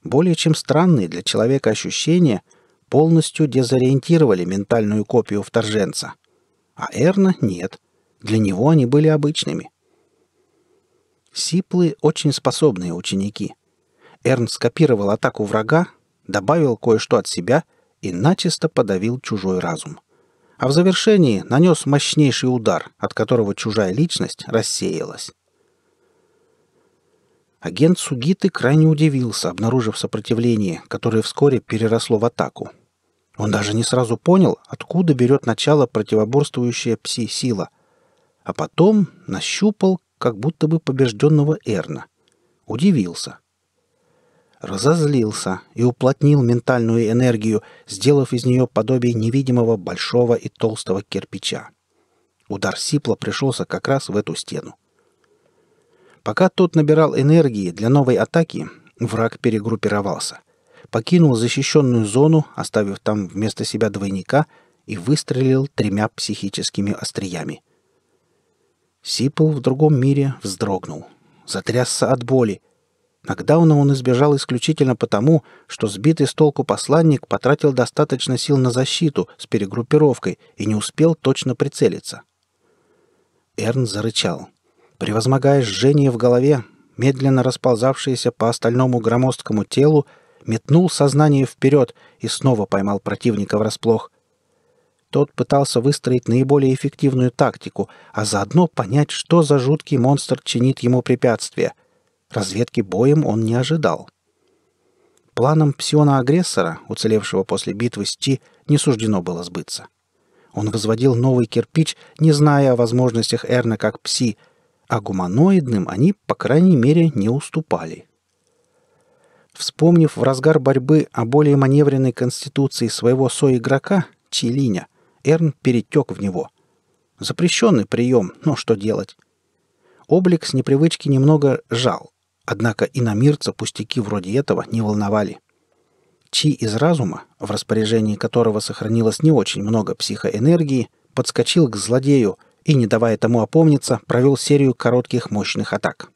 Более чем странные для человека ощущения полностью дезориентировали ментальную копию вторженца – а Эрна нет. Для него они были обычными. Сиплы — очень способные ученики. Эрн скопировал атаку врага, добавил кое-что от себя и начисто подавил чужой разум. А в завершении нанес мощнейший удар, от которого чужая личность рассеялась. Агент Сугиты крайне удивился, обнаружив сопротивление, которое вскоре переросло в атаку — он даже не сразу понял, откуда берет начало противоборствующая пси-сила. А потом нащупал как будто бы побежденного Эрна. Удивился. Разозлился и уплотнил ментальную энергию, сделав из нее подобие невидимого большого и толстого кирпича. Удар Сипла пришелся как раз в эту стену. Пока тот набирал энергии для новой атаки, враг перегруппировался покинул защищенную зону, оставив там вместо себя двойника, и выстрелил тремя психическими остриями. Сипл в другом мире вздрогнул, затрясся от боли. Нокдауна он избежал исключительно потому, что сбитый с толку посланник потратил достаточно сил на защиту с перегруппировкой и не успел точно прицелиться. Эрн зарычал. Превозмогая жжение в голове, медленно расползавшееся по остальному громоздкому телу, метнул сознание вперед и снова поймал противника врасплох. Тот пытался выстроить наиболее эффективную тактику, а заодно понять, что за жуткий монстр чинит ему препятствия. Разведки боем он не ожидал. Планом псиона-агрессора, уцелевшего после битвы с Ти, не суждено было сбыться. Он возводил новый кирпич, не зная о возможностях Эрна как пси, а гуманоидным они, по крайней мере, не уступали. Вспомнив в разгар борьбы о более маневренной конституции своего соигрока, Чилиня, Эрн перетек в него. Запрещенный прием, но что делать? Облик с непривычки немного жал, однако иномирца пустяки вроде этого не волновали. Чи из разума, в распоряжении которого сохранилось не очень много психоэнергии, подскочил к злодею и, не давая тому опомниться, провел серию коротких мощных атак –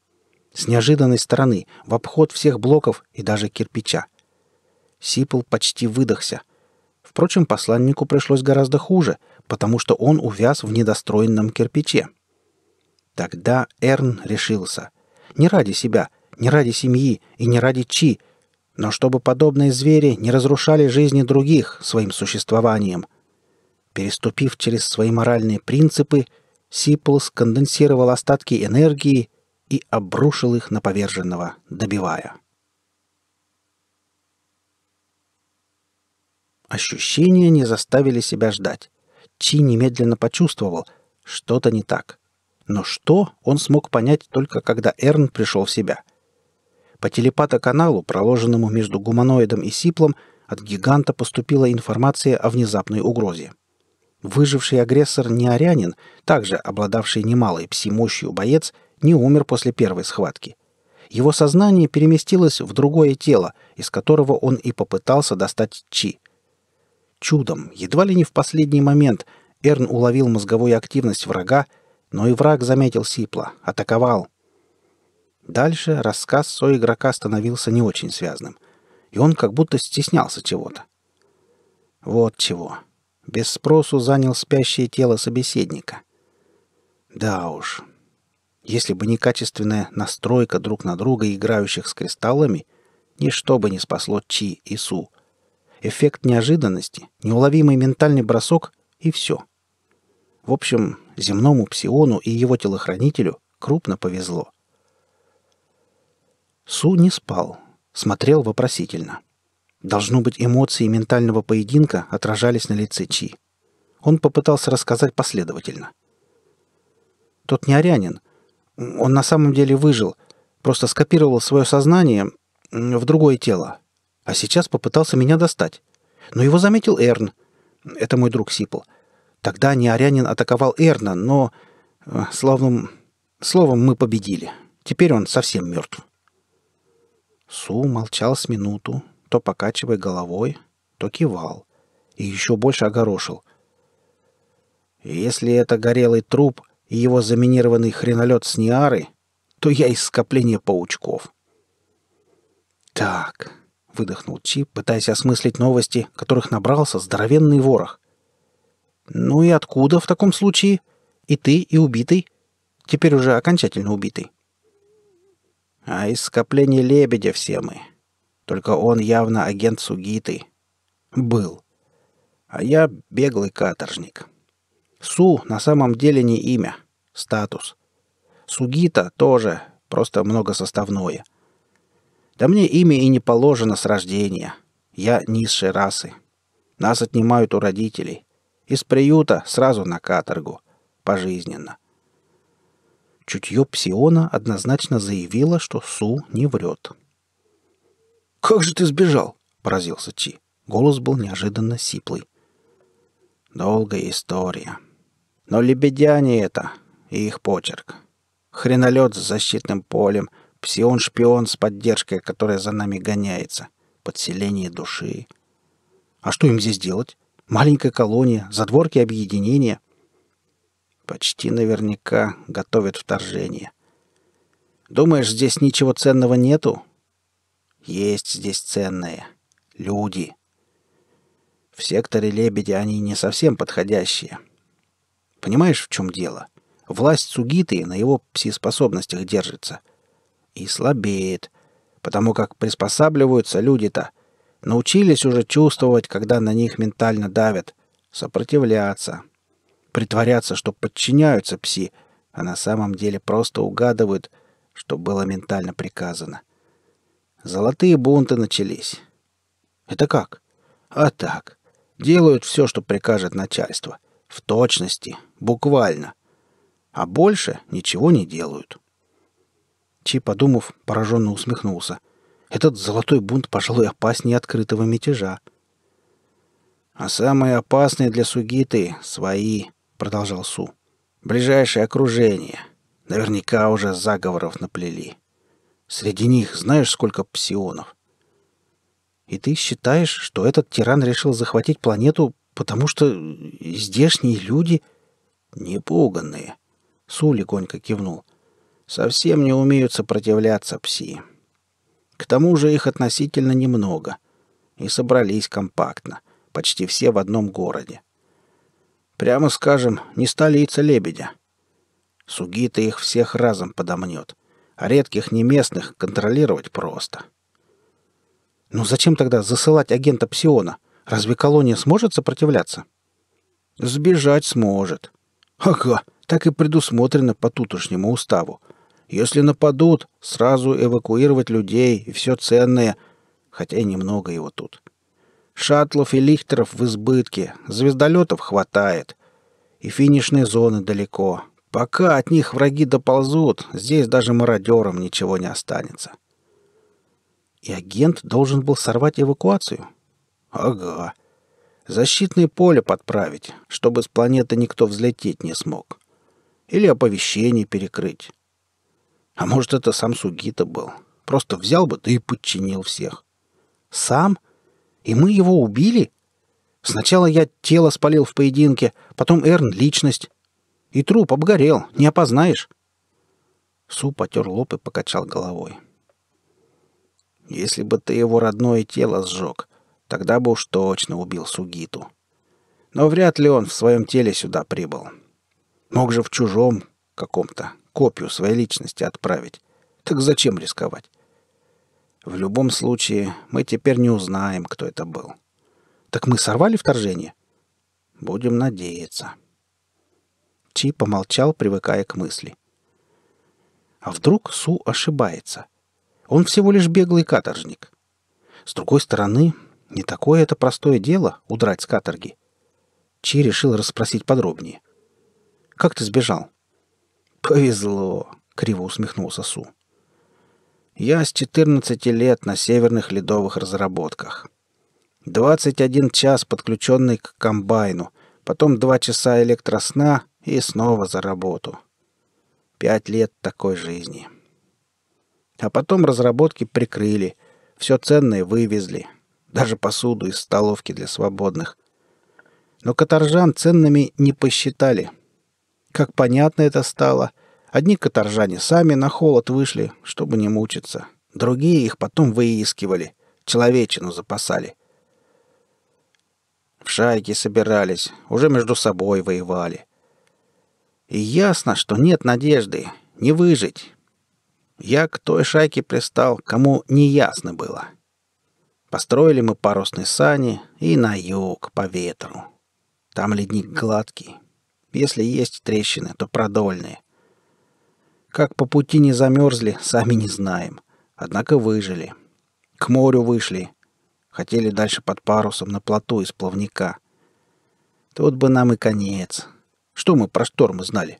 с неожиданной стороны, в обход всех блоков и даже кирпича. Сипл почти выдохся. Впрочем, посланнику пришлось гораздо хуже, потому что он увяз в недостроенном кирпиче. Тогда Эрн решился. Не ради себя, не ради семьи и не ради Чи, но чтобы подобные звери не разрушали жизни других своим существованием. Переступив через свои моральные принципы, Сипл сконденсировал остатки энергии и обрушил их на поверженного, добивая. Ощущения не заставили себя ждать. Чи немедленно почувствовал, что-то не так. Но что, он смог понять только когда Эрн пришел в себя. По телепата-каналу, проложенному между гуманоидом и Сиплом, от гиганта поступила информация о внезапной угрозе. Выживший агрессор неорянин, также обладавший немалой пси-мощью боец, не умер после первой схватки. Его сознание переместилось в другое тело, из которого он и попытался достать Чи. Чудом, едва ли не в последний момент, Эрн уловил мозговую активность врага, но и враг заметил Сипла, атаковал. Дальше рассказ соигрока становился не очень связным, и он как будто стеснялся чего-то. Вот чего. Без спросу занял спящее тело собеседника. Да уж, если бы не качественная настройка друг на друга играющих с кристаллами, ничто бы не спасло Чи и Су. Эффект неожиданности, неуловимый ментальный бросок и все. В общем, земному псиону и его телохранителю крупно повезло. Су не спал, смотрел вопросительно. Должно быть, эмоции ментального поединка отражались на лице Чи. Он попытался рассказать последовательно. Тот не арянин, он на самом деле выжил, просто скопировал свое сознание в другое тело. А сейчас попытался меня достать. Но его заметил Эрн. Это мой друг Сипл. Тогда неорянин атаковал Эрна, но... Э, словом, словом, мы победили. Теперь он совсем мертв. Су молчал с минуту, то покачивая головой, то кивал. И еще больше огорошил. «Если это горелый труп, и его заминированный хренолет с Ниары, то я из скопления паучков. «Так», — выдохнул Чи, пытаясь осмыслить новости, которых набрался здоровенный ворох. «Ну и откуда в таком случае? И ты, и убитый? Теперь уже окончательно убитый». «А из скопления лебедя все мы. Только он явно агент Сугиты. Был. А я беглый каторжник. Су на самом деле не имя. Статус. Сугита тоже, просто многосоставное. Да мне имя и не положено с рождения. Я низшей расы. Нас отнимают у родителей. Из приюта сразу на каторгу. Пожизненно. Чутье Псиона однозначно заявила, что Су не врет. «Как же ты сбежал?» — поразился Чи. Голос был неожиданно сиплый. «Долгая история. Но лебедя не это и их почерк. Хренолет с защитным полем, псион-шпион с поддержкой, которая за нами гоняется. Подселение души. А что им здесь делать? Маленькая колония, задворки объединения. Почти наверняка готовят вторжение. Думаешь, здесь ничего ценного нету? Есть здесь ценное. Люди. В секторе лебедя они не совсем подходящие. Понимаешь, в чем дело? — Власть Сугиты на его псиспособностях держится. И слабеет, потому как приспосабливаются люди-то. Научились уже чувствовать, когда на них ментально давят, сопротивляться, притворяться, что подчиняются пси, а на самом деле просто угадывают, что было ментально приказано. Золотые бунты начались. Это как? А так. Делают все, что прикажет начальство. В точности. Буквально а больше ничего не делают. Чи, подумав, пораженно усмехнулся. Этот золотой бунт, пожалуй, опаснее открытого мятежа. «А самые опасные для Сугиты — свои», — продолжал Су. «Ближайшее окружение. Наверняка уже заговоров наплели. Среди них знаешь, сколько псионов?» «И ты считаешь, что этот тиран решил захватить планету, потому что здешние люди...» «Непуганные», Су легонько кивнул. «Совсем не умеют сопротивляться пси. К тому же их относительно немного. И собрались компактно, почти все в одном городе. Прямо скажем, не столица лебедя. Сугита их всех разом подомнет, а редких неместных контролировать просто». «Ну зачем тогда засылать агента Псиона? Разве колония сможет сопротивляться?» «Сбежать сможет». «Ага, так и предусмотрено по тутошнему уставу. Если нападут, сразу эвакуировать людей и все ценное, хотя и немного его тут. Шаттлов и лихтеров в избытке, звездолетов хватает. И финишные зоны далеко. Пока от них враги доползут, здесь даже мародерам ничего не останется. И агент должен был сорвать эвакуацию? Ага. Защитное поле подправить, чтобы с планеты никто взлететь не смог. Или оповещение перекрыть. А может, это сам Сугита был. Просто взял бы, да и подчинил всех. Сам? И мы его убили? Сначала я тело спалил в поединке, потом Эрн — личность. И труп обгорел, не опознаешь. Су потер лоб и покачал головой. Если бы ты его родное тело сжег, тогда бы уж точно убил Сугиту. Но вряд ли он в своем теле сюда прибыл. Мог же в чужом каком-то копию своей личности отправить. Так зачем рисковать? В любом случае, мы теперь не узнаем, кто это был. Так мы сорвали вторжение? Будем надеяться. Чи помолчал, привыкая к мысли. А вдруг Су ошибается? Он всего лишь беглый каторжник. С другой стороны, не такое это простое дело — удрать с каторги. Чи решил расспросить подробнее — как ты сбежал?» «Повезло», — криво усмехнулся Су. «Я с 14 лет на северных ледовых разработках. 21 час подключенный к комбайну, потом 2 часа электросна и снова за работу. Пять лет такой жизни. А потом разработки прикрыли, все ценное вывезли, даже посуду из столовки для свободных. Но каторжан ценными не посчитали — как понятно это стало. Одни каторжане сами на холод вышли, чтобы не мучиться. Другие их потом выискивали, человечину запасали. В шайки собирались, уже между собой воевали. И ясно, что нет надежды, не выжить. Я к той шайке пристал, кому неясно было. Построили мы парусные сани и на юг по ветру. Там ледник гладкий, если есть трещины, то продольные. Как по пути не замерзли, сами не знаем. Однако выжили. К морю вышли. Хотели дальше под парусом на плоту из плавника. Тут бы нам и конец. Что мы про штормы знали?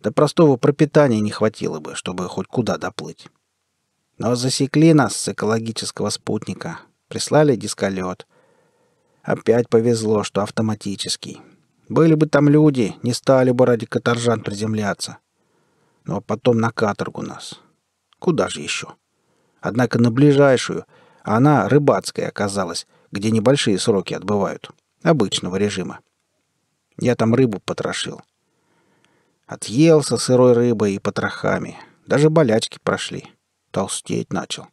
Да простого пропитания не хватило бы, чтобы хоть куда доплыть. Но засекли нас с экологического спутника. Прислали дисколет. Опять повезло, что автоматический. Были бы там люди, не стали бы ради каторжан приземляться. Но ну, а потом на каторгу нас. Куда же еще? Однако на ближайшую, а она рыбацкая оказалась, где небольшие сроки отбывают. Обычного режима. Я там рыбу потрошил. Отъелся сырой рыбой и потрохами. Даже болячки прошли. Толстеть начал.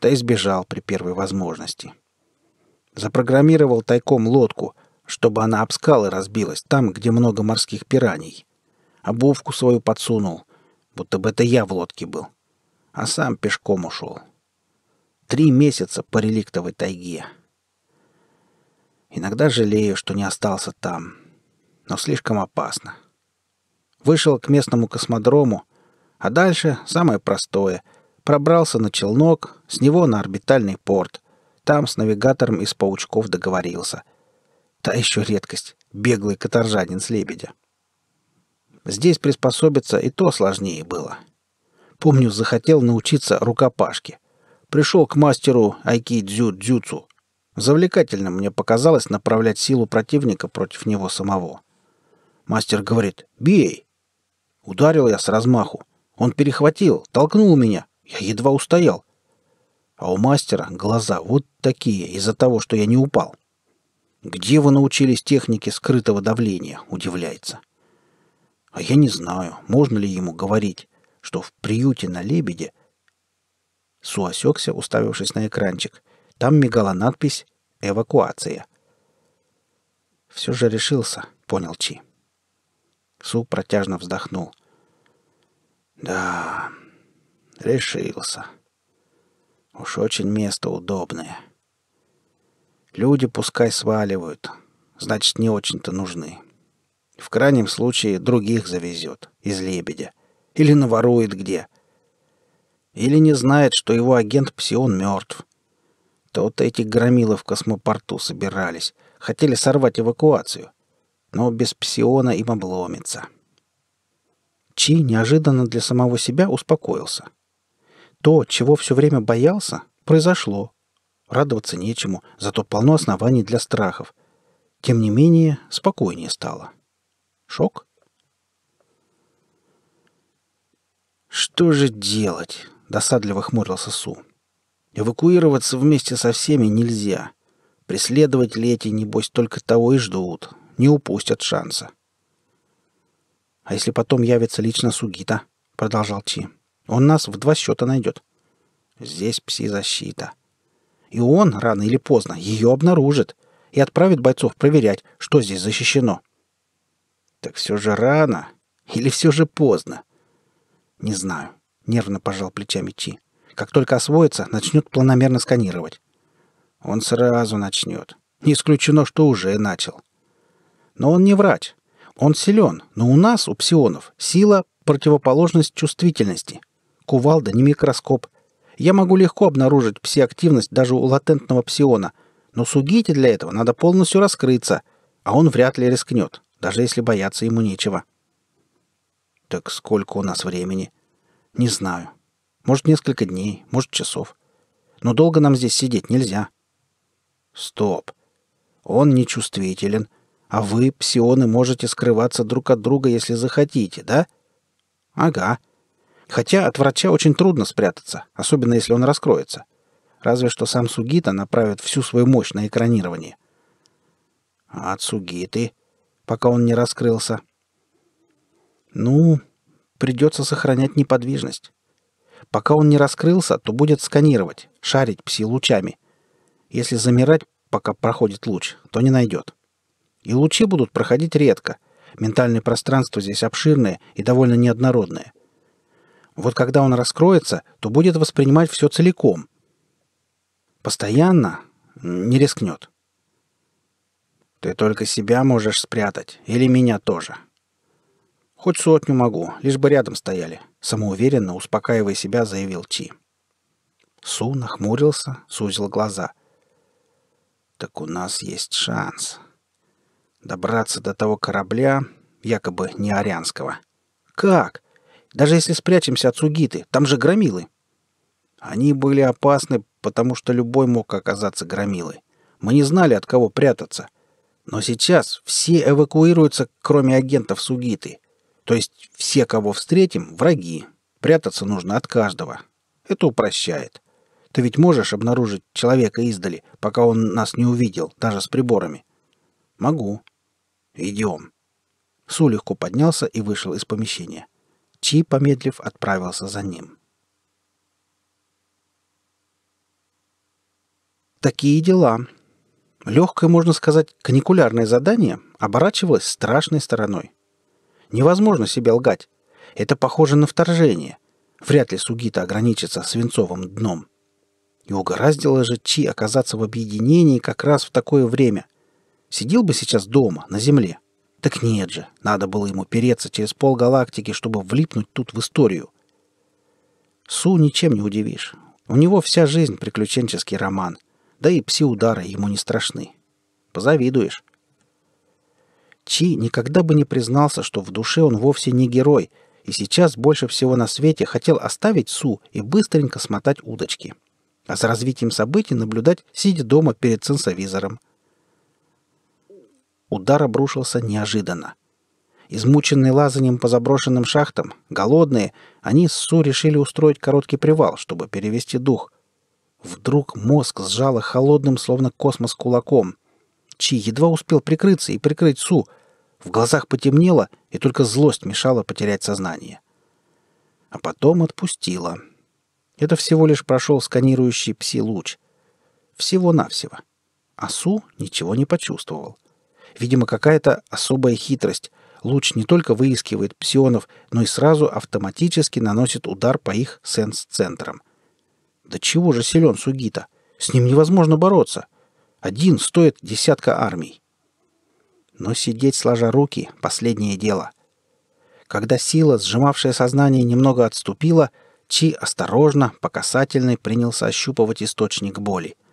Да избежал при первой возможности. Запрограммировал тайком лодку — чтобы она об скалы разбилась, там, где много морских пираний. Обувку свою подсунул, будто бы это я в лодке был. А сам пешком ушел. Три месяца по реликтовой тайге. Иногда жалею, что не остался там, но слишком опасно. Вышел к местному космодрому, а дальше самое простое. Пробрался на челнок, с него на орбитальный порт. Там с навигатором из паучков договорился — Та еще редкость. Беглый каторжанин с лебедя. Здесь приспособиться и то сложнее было. Помню, захотел научиться рукопашке. Пришел к мастеру айки-дзю-дзюцу. Завлекательно мне показалось направлять силу противника против него самого. Мастер говорит «Бей!» Ударил я с размаху. Он перехватил, толкнул меня. Я едва устоял. А у мастера глаза вот такие из-за того, что я не упал. — где вы научились технике скрытого давления, удивляется. А я не знаю, можно ли ему говорить, что в приюте на Лебеде... Су осекся, уставившись на экранчик. Там мигала надпись «Эвакуация». «Все же решился», — понял Чи. Су протяжно вздохнул. «Да, решился. Уж очень место удобное». Люди пускай сваливают. Значит, не очень-то нужны. В крайнем случае других завезет из лебедя. Или наворует где. Или не знает, что его агент Псион мертв. То-то эти громилы в космопорту собирались. Хотели сорвать эвакуацию. Но без Псиона им обломится. Чи неожиданно для самого себя успокоился. То, чего все время боялся, произошло радоваться нечему, зато полно оснований для страхов. Тем не менее, спокойнее стало. Шок? «Что же делать?» — досадливо хмурился Су. «Эвакуироваться вместе со всеми нельзя. Преследователи эти, небось, только того и ждут. Не упустят шанса». «А если потом явится лично Сугита?» — продолжал Чи. «Он нас в два счета найдет». «Здесь пси-защита», и он, рано или поздно, ее обнаружит и отправит бойцов проверять, что здесь защищено. Так все же рано или все же поздно? Не знаю. Нервно пожал плечами Чи. Как только освоится, начнет планомерно сканировать. Он сразу начнет. Не исключено, что уже начал. Но он не врач. Он силен, но у нас, у псионов, сила — противоположность чувствительности. Кувалда не микроскоп — я могу легко обнаружить псиактивность даже у латентного псиона, но Сугите для этого надо полностью раскрыться, а он вряд ли рискнет, даже если бояться ему нечего. Так сколько у нас времени? Не знаю. Может, несколько дней, может, часов. Но долго нам здесь сидеть нельзя. Стоп. Он нечувствителен. А вы, псионы, можете скрываться друг от друга, если захотите, да? Ага. Хотя от врача очень трудно спрятаться, особенно если он раскроется. Разве что сам Сугита направит всю свою мощь на экранирование. А от Сугиты, пока он не раскрылся. Ну, придется сохранять неподвижность. Пока он не раскрылся, то будет сканировать, шарить пси-лучами. Если замирать, пока проходит луч, то не найдет. И лучи будут проходить редко. Ментальное пространство здесь обширное и довольно неоднородное. Вот когда он раскроется, то будет воспринимать все целиком. Постоянно не рискнет. Ты только себя можешь спрятать, или меня тоже. Хоть сотню могу, лишь бы рядом стояли, самоуверенно успокаивая себя, заявил Ти. Су нахмурился, сузил глаза. Так у нас есть шанс добраться до того корабля, якобы не арианского. Как? Даже если спрячемся от Сугиты, там же громилы. Они были опасны, потому что любой мог оказаться громилой. Мы не знали, от кого прятаться. Но сейчас все эвакуируются, кроме агентов Сугиты. То есть все, кого встретим, враги. Прятаться нужно от каждого. Это упрощает. Ты ведь можешь обнаружить человека издали, пока он нас не увидел, даже с приборами? Могу. Идем. Су легко поднялся и вышел из помещения. — Чи, помедлив, отправился за ним. Такие дела. Легкое, можно сказать, каникулярное задание оборачивалось страшной стороной. Невозможно себе лгать. Это похоже на вторжение. Вряд ли Сугита ограничится свинцовым дном. И угораздило же Чи оказаться в объединении как раз в такое время. Сидел бы сейчас дома, на земле – так нет же, надо было ему переться через полгалактики, чтобы влипнуть тут в историю. Су ничем не удивишь. У него вся жизнь приключенческий роман. Да и пси-удары ему не страшны. Позавидуешь. Чи никогда бы не признался, что в душе он вовсе не герой, и сейчас больше всего на свете хотел оставить Су и быстренько смотать удочки. А за развитием событий наблюдать, сидя дома перед сенсовизором – Удар обрушился неожиданно. Измученные лазанием по заброшенным шахтам, голодные, они с Су решили устроить короткий привал, чтобы перевести дух. Вдруг мозг сжало холодным, словно космос, кулаком. Чи едва успел прикрыться и прикрыть Су. В глазах потемнело, и только злость мешала потерять сознание. А потом отпустила. Это всего лишь прошел сканирующий пси-луч. Всего-навсего. А Су ничего не почувствовал — Видимо, какая-то особая хитрость. Луч не только выискивает псионов, но и сразу автоматически наносит удар по их сенс-центрам. Да чего же силен Сугита? С ним невозможно бороться. Один стоит десятка армий. Но сидеть сложа руки — последнее дело. Когда сила, сжимавшая сознание, немного отступила, Чи осторожно, по касательной принялся ощупывать источник боли —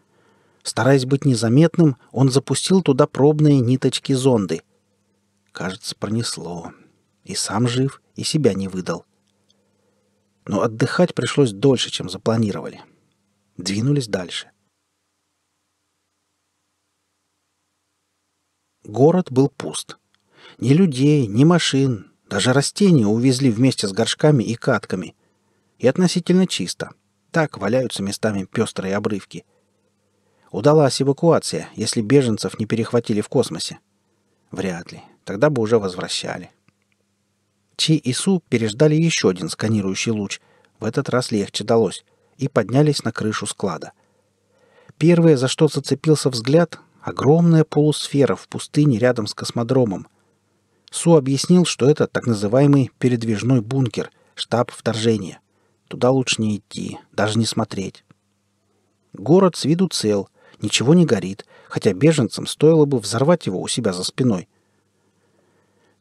Стараясь быть незаметным, он запустил туда пробные ниточки зонды. Кажется, пронесло. И сам жив, и себя не выдал. Но отдыхать пришлось дольше, чем запланировали. Двинулись дальше. Город был пуст. Ни людей, ни машин, даже растения увезли вместе с горшками и катками. И относительно чисто. Так валяются местами пестрые обрывки — Удалась эвакуация, если беженцев не перехватили в космосе. Вряд ли. Тогда бы уже возвращали. Чи и Су переждали еще один сканирующий луч. В этот раз легче далось. И поднялись на крышу склада. Первое, за что зацепился взгляд — огромная полусфера в пустыне рядом с космодромом. Су объяснил, что это так называемый передвижной бункер, штаб вторжения. Туда лучше не идти, даже не смотреть. Город с виду цел, ничего не горит, хотя беженцам стоило бы взорвать его у себя за спиной.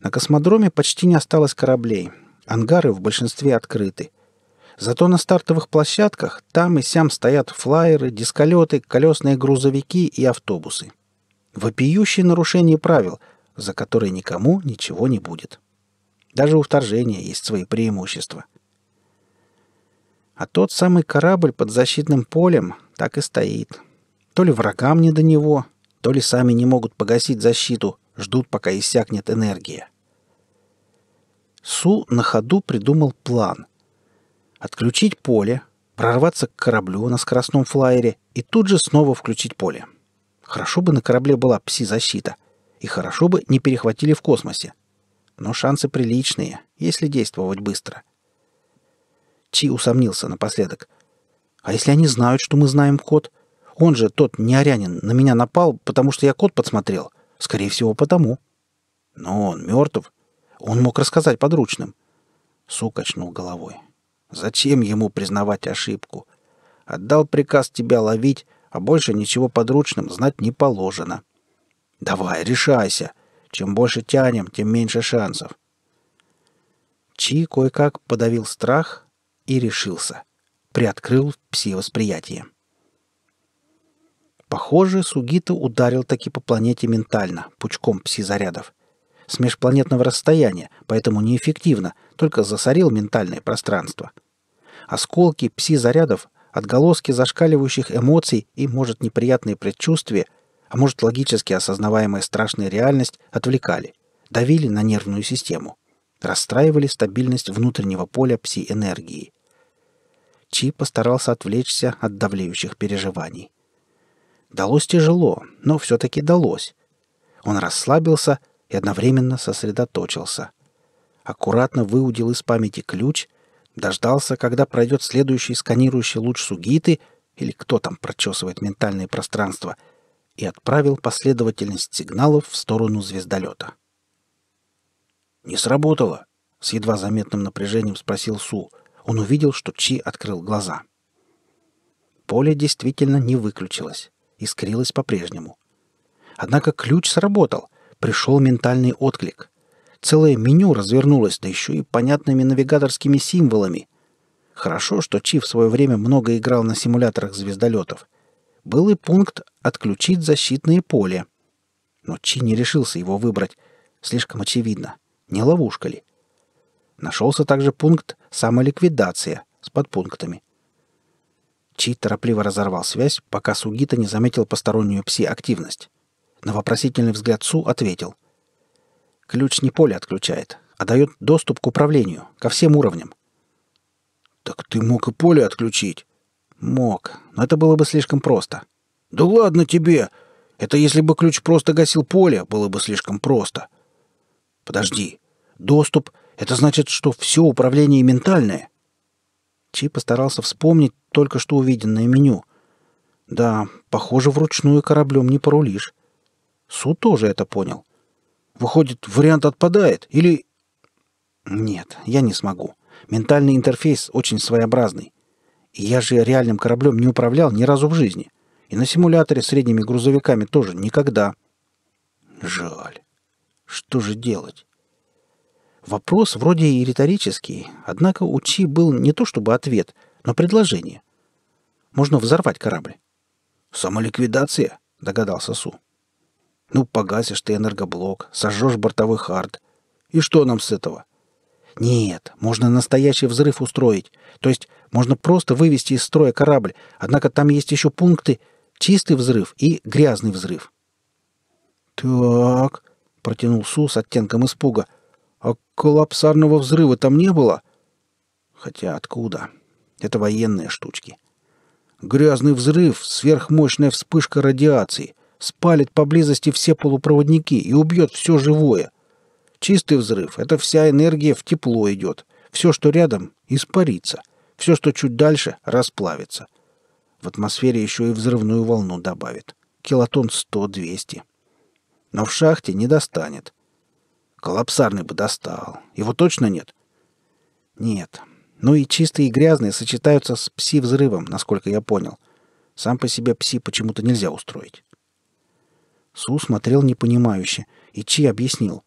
На космодроме почти не осталось кораблей, ангары в большинстве открыты. Зато на стартовых площадках там и сям стоят флайеры, дисколеты, колесные грузовики и автобусы. Вопиющие нарушение правил, за которые никому ничего не будет. Даже у вторжения есть свои преимущества. А тот самый корабль под защитным полем так и стоит — то ли врагам не до него, то ли сами не могут погасить защиту, ждут, пока иссякнет энергия. Су на ходу придумал план. Отключить поле, прорваться к кораблю на скоростном флайере и тут же снова включить поле. Хорошо бы на корабле была пси-защита, и хорошо бы не перехватили в космосе. Но шансы приличные, если действовать быстро. Чи усомнился напоследок. А если они знают, что мы знаем код — он же, тот неорянин, на меня напал, потому что я код подсмотрел. Скорее всего, потому. Но он мертв. Он мог рассказать подручным. Су качнул головой. Зачем ему признавать ошибку? Отдал приказ тебя ловить, а больше ничего подручным знать не положено. Давай, решайся. Чем больше тянем, тем меньше шансов. Чи кое-как подавил страх и решился. Приоткрыл пси-восприятие. Похоже, Сугита ударил таки по планете ментально, пучком пси-зарядов. С межпланетного расстояния, поэтому неэффективно, только засорил ментальное пространство. Осколки пси-зарядов, отголоски зашкаливающих эмоций и, может, неприятные предчувствия, а может, логически осознаваемая страшная реальность, отвлекали, давили на нервную систему, расстраивали стабильность внутреннего поля пси-энергии. Чи постарался отвлечься от давлеющих переживаний – Далось тяжело, но все-таки далось. Он расслабился и одновременно сосредоточился. Аккуратно выудил из памяти ключ, дождался, когда пройдет следующий сканирующий луч Сугиты или кто там прочесывает ментальное пространство, и отправил последовательность сигналов в сторону звездолета. «Не сработало!» — с едва заметным напряжением спросил Су. Он увидел, что Чи открыл глаза. Поле действительно не выключилось искрилась по-прежнему. Однако ключ сработал. Пришел ментальный отклик. Целое меню развернулось, да еще и понятными навигаторскими символами. Хорошо, что Чи в свое время много играл на симуляторах звездолетов. Был и пункт «Отключить защитное поле». Но Чи не решился его выбрать. Слишком очевидно. Не ловушка ли? Нашелся также пункт «Самоликвидация» с подпунктами – Чи торопливо разорвал связь, пока Сугита не заметил постороннюю пси-активность. На вопросительный взгляд Су ответил. «Ключ не поле отключает, а дает доступ к управлению, ко всем уровням». «Так ты мог и поле отключить?» «Мог, но это было бы слишком просто». «Да ладно тебе! Это если бы ключ просто гасил поле, было бы слишком просто». «Подожди. Доступ — это значит, что все управление ментальное?» Чи постарался вспомнить, только что увиденное меню. Да, похоже, вручную кораблем не порулишь. Суд тоже это понял. Выходит, вариант отпадает? Или... Нет, я не смогу. Ментальный интерфейс очень своеобразный. И я же реальным кораблем не управлял ни разу в жизни. И на симуляторе средними грузовиками тоже никогда. Жаль. Что же делать? Вопрос вроде и риторический, однако у Чи был не то чтобы ответ, но предложение. Можно взорвать корабль. Самоликвидация, догадался Су. Ну, погасишь ты энергоблок, сожжешь бортовой хард. И что нам с этого? Нет, можно настоящий взрыв устроить. То есть можно просто вывести из строя корабль. Однако там есть еще пункты «чистый взрыв» и «грязный взрыв». «Так», — протянул Су с оттенком испуга, — «а коллапсарного взрыва там не было?» «Хотя откуда? Это военные штучки. Грязный взрыв, сверхмощная вспышка радиации. Спалит поблизости все полупроводники и убьет все живое. Чистый взрыв — это вся энергия в тепло идет. Все, что рядом, испарится. Все, что чуть дальше, расплавится. В атмосфере еще и взрывную волну добавит. Килотон 100-200. Но в шахте не достанет. Коллапсарный бы достал. Его точно нет? Нет. Ну и чистые и грязные сочетаются с пси-взрывом, насколько я понял. Сам по себе пси почему-то нельзя устроить. Су смотрел непонимающе, и Чи объяснил.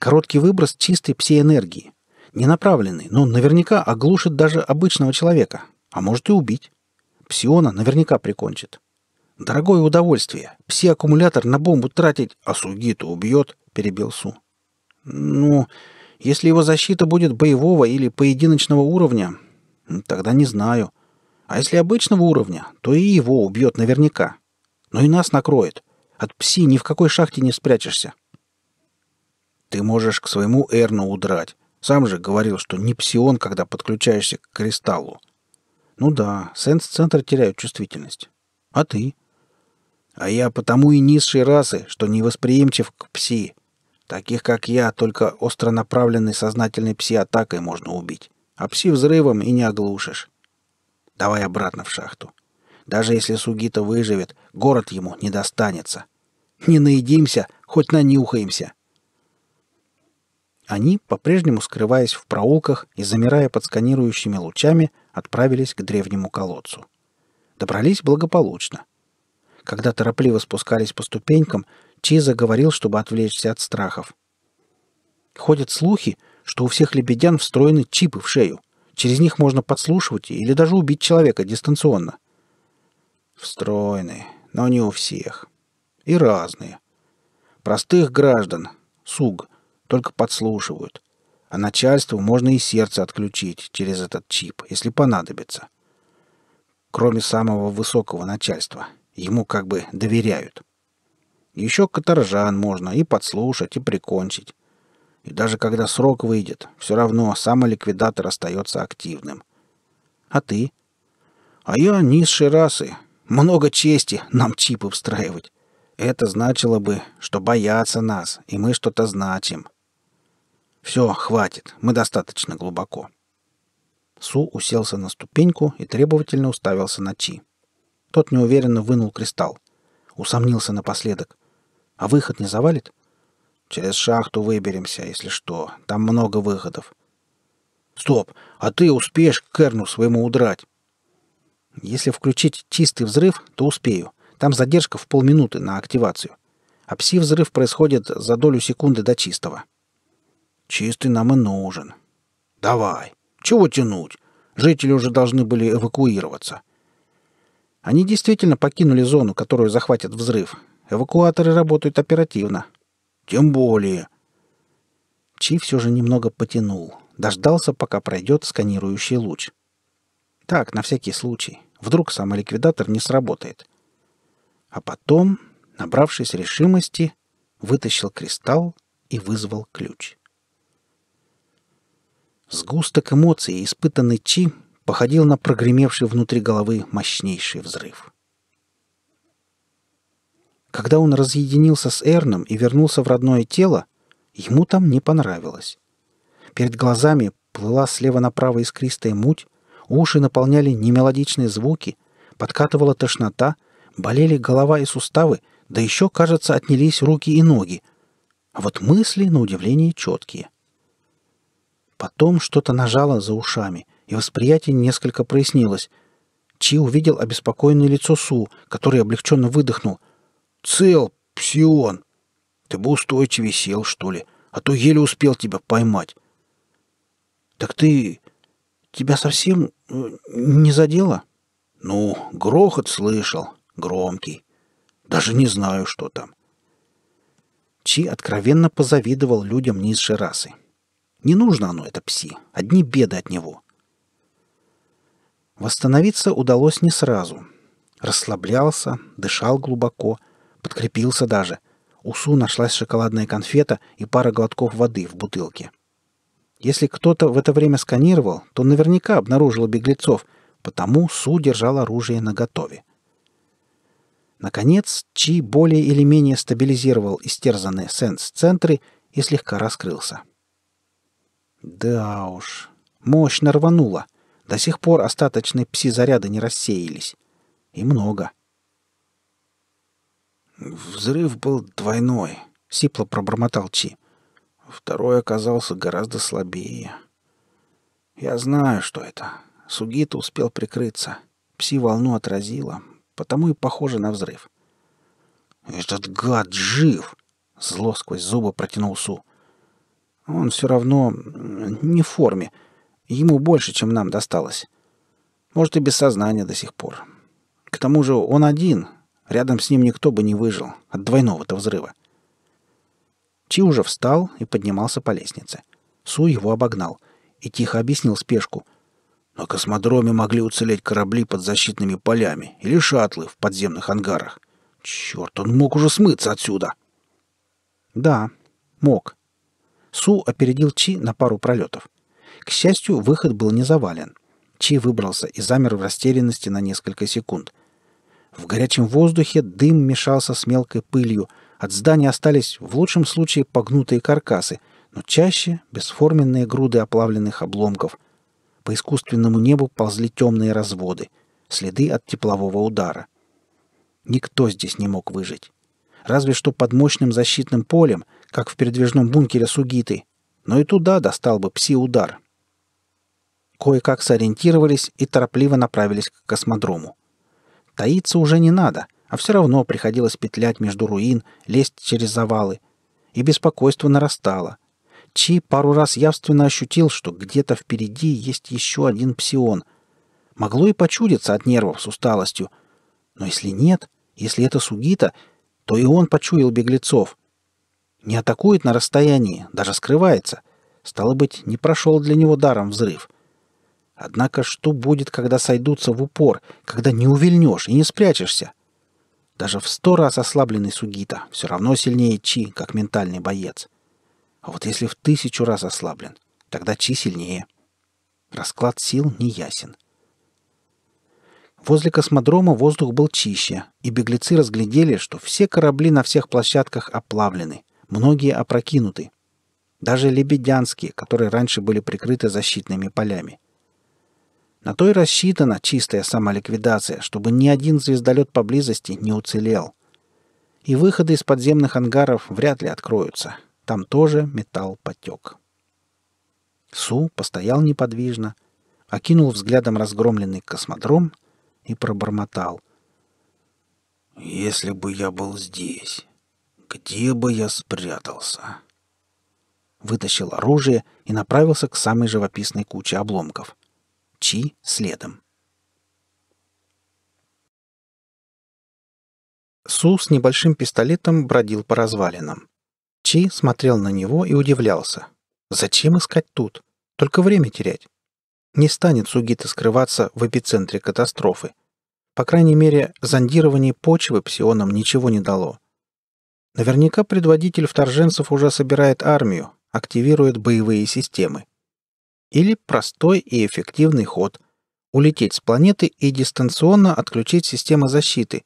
Короткий выброс чистой пси-энергии. Не направленный, но наверняка оглушит даже обычного человека. А может и убить. Псиона наверняка прикончит. Дорогое удовольствие. Пси-аккумулятор на бомбу тратить, а Сугиту убьет, перебил Су. Ну, если его защита будет боевого или поединочного уровня, тогда не знаю. А если обычного уровня, то и его убьет наверняка. Но и нас накроет. От пси ни в какой шахте не спрячешься. Ты можешь к своему Эрну удрать. Сам же говорил, что не псион, когда подключаешься к кристаллу. Ну да, сенс-центры теряют чувствительность. А ты? А я потому и низшей расы, что невосприимчив к пси. Таких, как я, только остро направленной сознательной пси-атакой можно убить. А пси-взрывом и не оглушишь. Давай обратно в шахту. Даже если Сугита выживет, город ему не достанется. Не наедимся, хоть нанюхаемся. Они, по-прежнему скрываясь в проулках и замирая под сканирующими лучами, отправились к древнему колодцу. Добрались благополучно. Когда торопливо спускались по ступенькам, Чи говорил, чтобы отвлечься от страхов. Ходят слухи, что у всех лебедян встроены чипы в шею. Через них можно подслушивать или даже убить человека дистанционно. Встроены, но не у всех. И разные. Простых граждан, суг, только подслушивают. А начальству можно и сердце отключить через этот чип, если понадобится. Кроме самого высокого начальства. Ему как бы доверяют. Еще каторжан можно и подслушать, и прикончить. И даже когда срок выйдет, все равно самоликвидатор остается активным. А ты? А я низшей расы. Много чести нам чипы встраивать. Это значило бы, что боятся нас, и мы что-то значим. Все, хватит, мы достаточно глубоко. Су уселся на ступеньку и требовательно уставился на Чи. Тот неуверенно вынул кристалл. Усомнился напоследок. А выход не завалит? Через шахту выберемся, если что. Там много выходов. Стоп, а ты успеешь к Керну своему удрать? Если включить чистый взрыв, то успею. Там задержка в полминуты на активацию. А пси-взрыв происходит за долю секунды до чистого. Чистый нам и нужен. Давай. Чего тянуть? Жители уже должны были эвакуироваться. Они действительно покинули зону, которую захватит взрыв, Эвакуаторы работают оперативно. Тем более. Чи все же немного потянул. Дождался, пока пройдет сканирующий луч. Так, на всякий случай. Вдруг самоликвидатор не сработает. А потом, набравшись решимости, вытащил кристалл и вызвал ключ. Сгусток эмоций, испытанный Чи, походил на прогремевший внутри головы мощнейший взрыв. Когда он разъединился с Эрном и вернулся в родное тело, ему там не понравилось. Перед глазами плыла слева направо искристая муть, уши наполняли немелодичные звуки, подкатывала тошнота, болели голова и суставы, да еще, кажется, отнялись руки и ноги. А вот мысли, на удивление, четкие. Потом что-то нажало за ушами, и восприятие несколько прояснилось. Чи увидел обеспокоенное лицо Су, который облегченно выдохнул — Цел, псион. Ты бы устойчивее сел, что ли, а то еле успел тебя поймать. Так ты... Тебя совсем э, не задело? Ну, грохот слышал, громкий. Даже не знаю, что там. Чи откровенно позавидовал людям низшей расы. Не нужно оно, это пси. Одни беды от него. Восстановиться удалось не сразу. Расслаблялся, дышал глубоко — Подкрепился даже. У Су нашлась шоколадная конфета и пара глотков воды в бутылке. Если кто-то в это время сканировал, то наверняка обнаружил беглецов, потому Су держал оружие наготове. Наконец, Чи более или менее стабилизировал истерзанные сенс-центры и слегка раскрылся. Да уж, мощно рвануло. До сих пор остаточные пси-заряды не рассеялись. И много — Взрыв был двойной, сипло пробормотал Чи. Второй оказался гораздо слабее. Я знаю, что это. Сугита успел прикрыться. Пси-волну отразила, потому и похоже на взрыв. «Этот гад жив!» — зло сквозь зубы протянул Су. «Он все равно не в форме. Ему больше, чем нам досталось. Может, и без сознания до сих пор. К тому же он один, Рядом с ним никто бы не выжил от двойного-то взрыва. Чи уже встал и поднимался по лестнице. Су его обогнал и тихо объяснил спешку. На космодроме могли уцелеть корабли под защитными полями или шаттлы в подземных ангарах. Черт, он мог уже смыться отсюда. Да, мог. Су опередил Чи на пару пролетов. К счастью, выход был не завален. Чи выбрался и замер в растерянности на несколько секунд. В горячем воздухе дым мешался с мелкой пылью. От здания остались в лучшем случае погнутые каркасы, но чаще — бесформенные груды оплавленных обломков. По искусственному небу ползли темные разводы, следы от теплового удара. Никто здесь не мог выжить. Разве что под мощным защитным полем, как в передвижном бункере Сугиты. Но и туда достал бы пси-удар. Кое-как сориентировались и торопливо направились к космодрому. Таиться уже не надо, а все равно приходилось петлять между руин, лезть через завалы. И беспокойство нарастало. Чи пару раз явственно ощутил, что где-то впереди есть еще один псион. Могло и почудиться от нервов с усталостью. Но если нет, если это Сугита, то и он почуял беглецов. Не атакует на расстоянии, даже скрывается. Стало быть, не прошел для него даром взрыв — Однако что будет, когда сойдутся в упор, когда не увильнешь и не спрячешься? Даже в сто раз ослабленный Сугита все равно сильнее Чи, как ментальный боец. А вот если в тысячу раз ослаблен, тогда Чи сильнее. Расклад сил не ясен. Возле космодрома воздух был чище, и беглецы разглядели, что все корабли на всех площадках оплавлены, многие опрокинуты. Даже лебедянские, которые раньше были прикрыты защитными полями – на то и рассчитана чистая самоликвидация, чтобы ни один звездолет поблизости не уцелел. И выходы из подземных ангаров вряд ли откроются. Там тоже металл потек. Су постоял неподвижно, окинул взглядом разгромленный космодром и пробормотал. «Если бы я был здесь, где бы я спрятался?» Вытащил оружие и направился к самой живописной куче обломков — Чи следом. Су с небольшим пистолетом бродил по развалинам. Чи смотрел на него и удивлялся. Зачем искать тут? Только время терять. Не станет Сугита скрываться в эпицентре катастрофы. По крайней мере, зондирование почвы псионам ничего не дало. Наверняка предводитель вторженцев уже собирает армию, активирует боевые системы. Или простой и эффективный ход – улететь с планеты и дистанционно отключить систему защиты.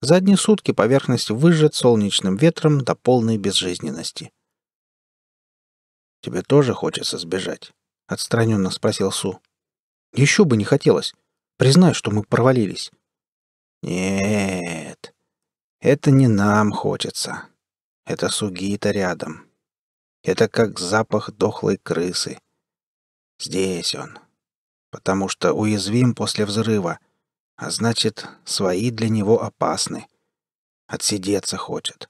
За одни сутки поверхность выжжет солнечным ветром до полной безжизненности. «Тебе тоже хочется сбежать?» — отстраненно спросил Су. «Еще бы не хотелось. Признай, что мы провалились». «Нет, это не нам хочется. Это Сугита рядом. Это как запах дохлой крысы. Здесь он. Потому что уязвим после взрыва, а значит, свои для него опасны. Отсидеться хочет.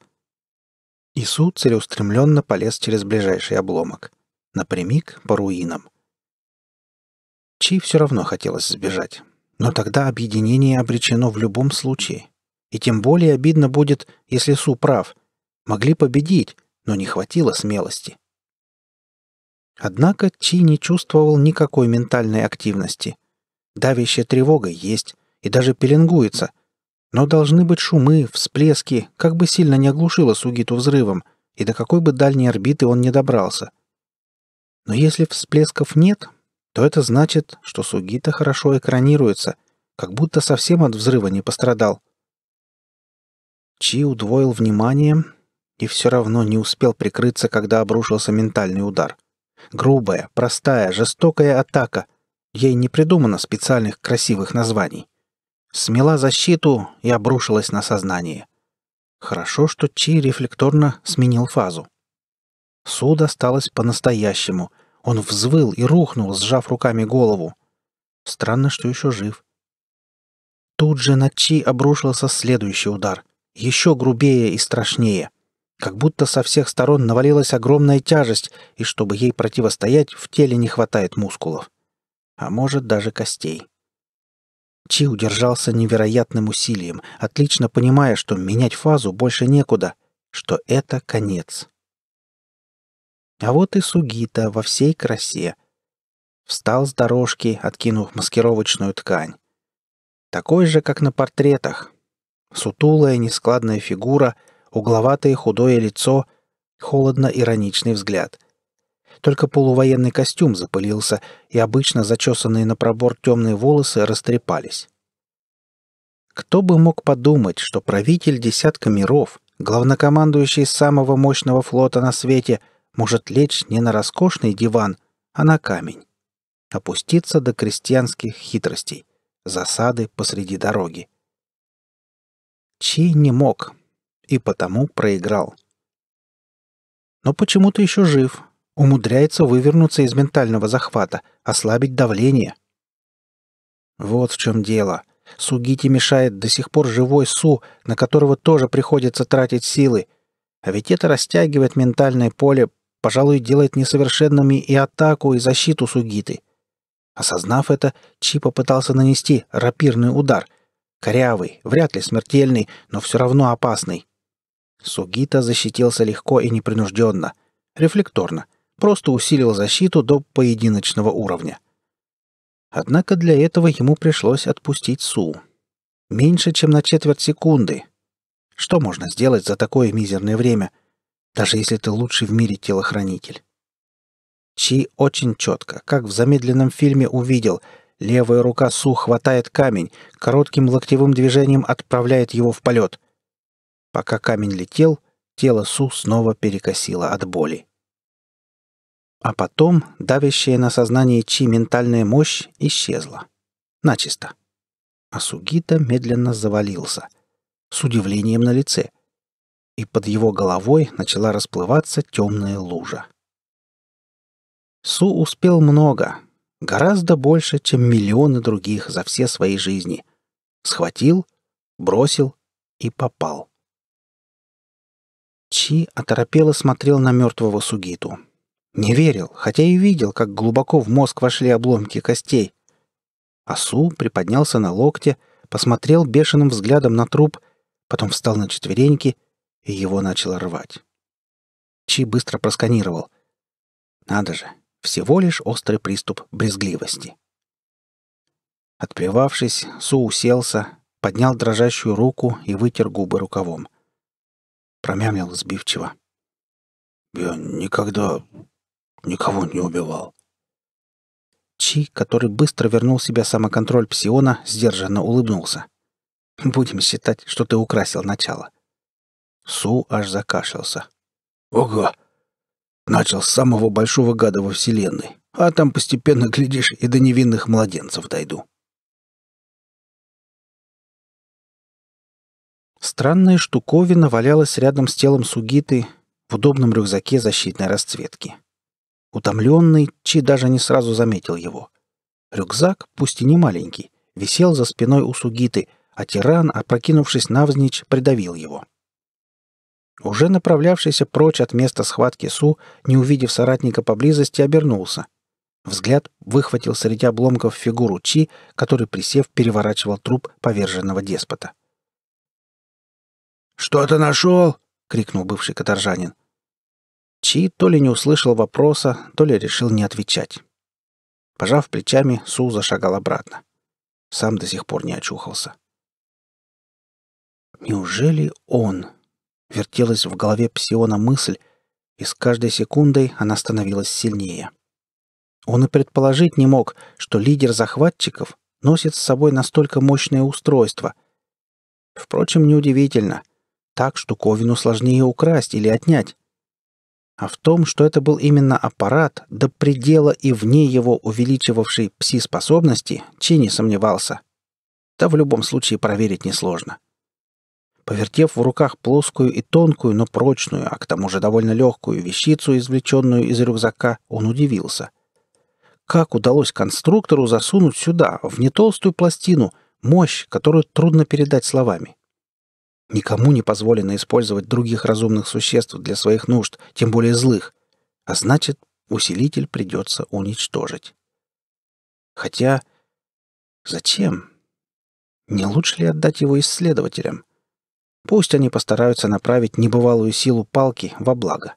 Ису целеустремленно полез через ближайший обломок. Напрямик по руинам. Чи все равно хотелось сбежать. Но тогда объединение обречено в любом случае. И тем более обидно будет, если Су прав. Могли победить, но не хватило смелости. Однако Чи не чувствовал никакой ментальной активности. Давящая тревога есть и даже пеленгуется. Но должны быть шумы, всплески, как бы сильно не оглушило Сугиту взрывом, и до какой бы дальней орбиты он не добрался. Но если всплесков нет, то это значит, что Сугита хорошо экранируется, как будто совсем от взрыва не пострадал. Чи удвоил внимание и все равно не успел прикрыться, когда обрушился ментальный удар — Грубая, простая, жестокая атака. Ей не придумано специальных красивых названий. Смела защиту и обрушилась на сознание. Хорошо, что Чи рефлекторно сменил фазу. Су осталось по-настоящему. Он взвыл и рухнул, сжав руками голову. Странно, что еще жив. Тут же на Чи обрушился следующий удар. Еще грубее и страшнее. Как будто со всех сторон навалилась огромная тяжесть, и чтобы ей противостоять, в теле не хватает мускулов. А может, даже костей. Чи удержался невероятным усилием, отлично понимая, что менять фазу больше некуда, что это конец. А вот и Сугита во всей красе. Встал с дорожки, откинув маскировочную ткань. Такой же, как на портретах. Сутулая, нескладная фигура — угловатое худое лицо, холодно-ироничный взгляд. Только полувоенный костюм запылился, и обычно зачесанные на пробор темные волосы растрепались. Кто бы мог подумать, что правитель десятка миров, главнокомандующий самого мощного флота на свете, может лечь не на роскошный диван, а на камень, опуститься до крестьянских хитростей, засады посреди дороги. Чей не мог, и потому проиграл. Но почему-то еще жив, умудряется вывернуться из ментального захвата, ослабить давление. Вот в чем дело. Сугити мешает до сих пор живой Су, на которого тоже приходится тратить силы. А ведь это растягивает ментальное поле, пожалуй, делает несовершенными и атаку, и защиту Сугиты. Осознав это, Чи попытался нанести рапирный удар. Корявый, вряд ли смертельный, но все равно опасный. Сугита защитился легко и непринужденно, рефлекторно, просто усилил защиту до поединочного уровня. Однако для этого ему пришлось отпустить Су. Меньше, чем на четверть секунды. Что можно сделать за такое мизерное время, даже если ты лучший в мире телохранитель? Чи очень четко, как в замедленном фильме увидел, левая рука Су хватает камень, коротким локтевым движением отправляет его в полет. Пока камень летел, тело Су снова перекосило от боли. А потом давящая на сознание Чи ментальная мощь исчезла. Начисто. А Сугита медленно завалился. С удивлением на лице. И под его головой начала расплываться темная лужа. Су успел много. Гораздо больше, чем миллионы других за все свои жизни. Схватил, бросил и попал. Чи оторопело смотрел на мертвого Сугиту. Не верил, хотя и видел, как глубоко в мозг вошли обломки костей. Асу приподнялся на локте, посмотрел бешеным взглядом на труп, потом встал на четвереньки, и его начало рвать. Чи быстро просканировал. Надо же, всего лишь острый приступ брезгливости. Отплевавшись, Су уселся, поднял дрожащую руку и вытер губы рукавом промямлил сбивчиво. «Я никогда никого не убивал». Чи, который быстро вернул себя самоконтроль псиона, сдержанно улыбнулся. «Будем считать, что ты украсил начало». Су аж закашлялся. «Ого! Начал с самого большого гада во Вселенной, а там постепенно, глядишь, и до невинных младенцев дойду». Странная штуковина валялась рядом с телом Сугиты в удобном рюкзаке защитной расцветки. Утомленный, Чи даже не сразу заметил его. Рюкзак, пусть и не маленький, висел за спиной у Сугиты, а тиран, опрокинувшись навзничь, придавил его. Уже направлявшийся прочь от места схватки Су, не увидев соратника поблизости, обернулся. Взгляд выхватил среди обломков фигуру Чи, который, присев, переворачивал труп поверженного деспота. — «Что-то нашел?» — крикнул бывший каторжанин. Чи то ли не услышал вопроса, то ли решил не отвечать. Пожав плечами, Су зашагал обратно. Сам до сих пор не очухался. «Неужели он?» — вертелась в голове Псиона мысль, и с каждой секундой она становилась сильнее. Он и предположить не мог, что лидер захватчиков носит с собой настолько мощное устройство. Впрочем, неудивительно — так что Ковину сложнее украсть или отнять. А в том, что это был именно аппарат, до предела и вне его увеличивавший пси-способности, Чи не сомневался. Да в любом случае проверить несложно. Повертев в руках плоскую и тонкую, но прочную, а к тому же довольно легкую вещицу, извлеченную из рюкзака, он удивился. Как удалось конструктору засунуть сюда, в нетолстую пластину, мощь, которую трудно передать словами? Никому не позволено использовать других разумных существ для своих нужд, тем более злых. А значит, усилитель придется уничтожить. Хотя... Зачем? Не лучше ли отдать его исследователям? Пусть они постараются направить небывалую силу палки во благо.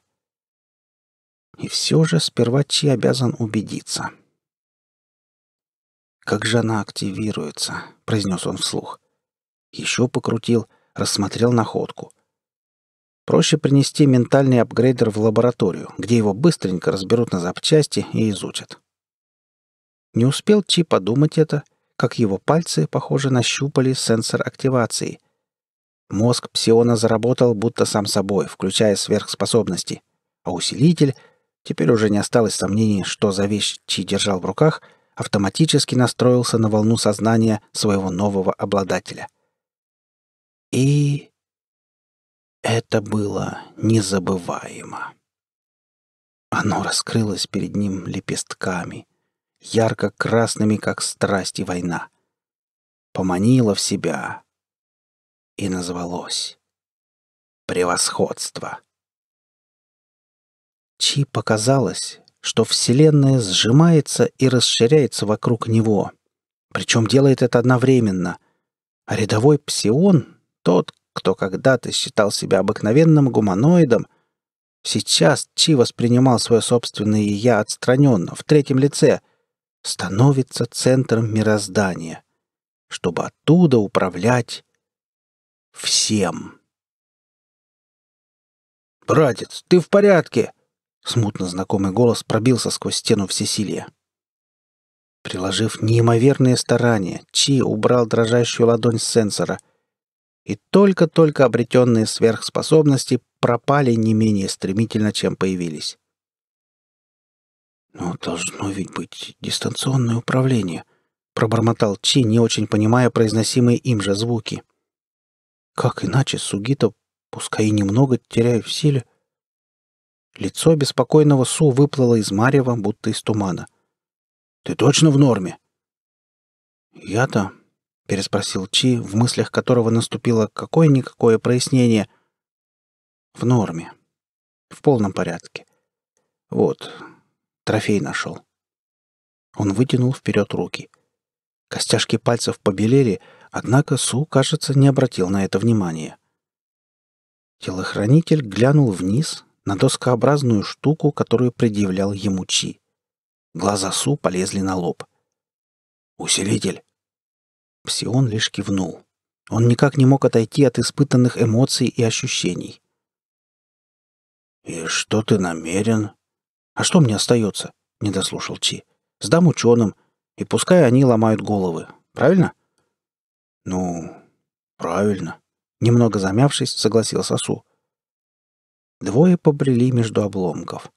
И все же сперва Чи обязан убедиться. «Как же она активируется?» — произнес он вслух. Еще покрутил — рассмотрел находку. Проще принести ментальный апгрейдер в лабораторию, где его быстренько разберут на запчасти и изучат. Не успел Чи подумать это, как его пальцы, похоже, нащупали сенсор активации. Мозг псиона заработал будто сам собой, включая сверхспособности, а усилитель Теперь уже не осталось сомнений, что за вещь Чи держал в руках, автоматически настроился на волну сознания своего нового обладателя — и это было незабываемо. Оно раскрылось перед ним лепестками, ярко-красными, как страсть и война. Поманило в себя и назвалось «Превосходство». Чи показалось, что Вселенная сжимается и расширяется вокруг него, причем делает это одновременно, а рядовой псион тот, кто когда-то считал себя обыкновенным гуманоидом, сейчас Чи воспринимал свое собственное «я» отстраненно, в третьем лице, становится центром мироздания, чтобы оттуда управлять всем. «Братец, ты в порядке?» Смутно знакомый голос пробился сквозь стену всесилия. Приложив неимоверные старания, Чи убрал дрожащую ладонь с сенсора — и только-только обретенные сверхспособности пропали не менее стремительно, чем появились. «Ну, должно ведь быть дистанционное управление», — пробормотал Чи, не очень понимая произносимые им же звуки. «Как иначе Сугита, пускай и немного, теряя в силе?» Лицо беспокойного Су выплыло из марева, будто из тумана. «Ты точно в норме?» «Я-то переспросил Чи, в мыслях которого наступило какое-никакое прояснение. В норме. В полном порядке. Вот. Трофей нашел. Он вытянул вперед руки. Костяшки пальцев побелели, однако Су, кажется, не обратил на это внимания. Телохранитель глянул вниз на доскообразную штуку, которую предъявлял ему Чи. Глаза Су полезли на лоб. «Усилитель!» Псион лишь кивнул. Он никак не мог отойти от испытанных эмоций и ощущений. «И что ты намерен?» «А что мне остается?» — не дослушал Чи. «Сдам ученым, и пускай они ломают головы. Правильно?» «Ну, правильно», — немного замявшись, согласился Су. Двое побрели между обломков.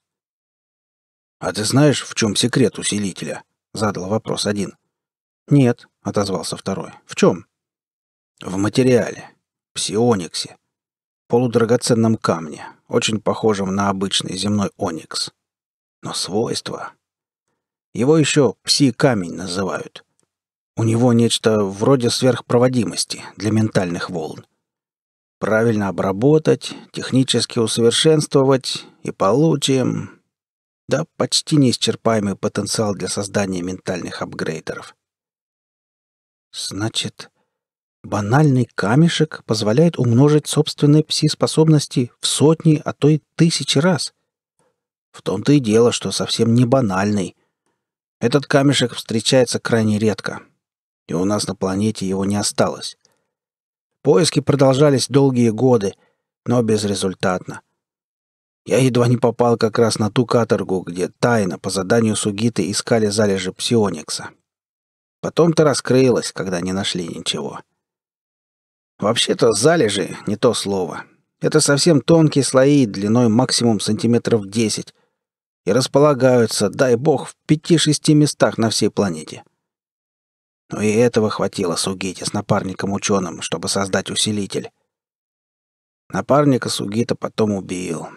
«А ты знаешь, в чем секрет усилителя?» — задал вопрос один. «Нет», — отозвался второй. «В чем?» «В материале. Псиониксе. Полудрагоценном камне, очень похожем на обычный земной оникс. Но свойства... Его еще пси-камень называют. У него нечто вроде сверхпроводимости для ментальных волн. Правильно обработать, технически усовершенствовать и получим... Да, почти неисчерпаемый потенциал для создания ментальных апгрейдеров. Значит, банальный камешек позволяет умножить собственные пси-способности в сотни, а то и тысячи раз. В том-то и дело, что совсем не банальный. Этот камешек встречается крайне редко, и у нас на планете его не осталось. Поиски продолжались долгие годы, но безрезультатно. Я едва не попал как раз на ту каторгу, где тайно по заданию Сугиты искали залежи псионикса. Потом-то раскрылось, когда не нашли ничего. Вообще-то залежи — не то слово. Это совсем тонкие слои длиной максимум сантиметров 10 и располагаются, дай бог, в пяти-шести местах на всей планете. Но и этого хватило Сугите с напарником-ученым, чтобы создать усилитель. Напарника Сугита потом убил.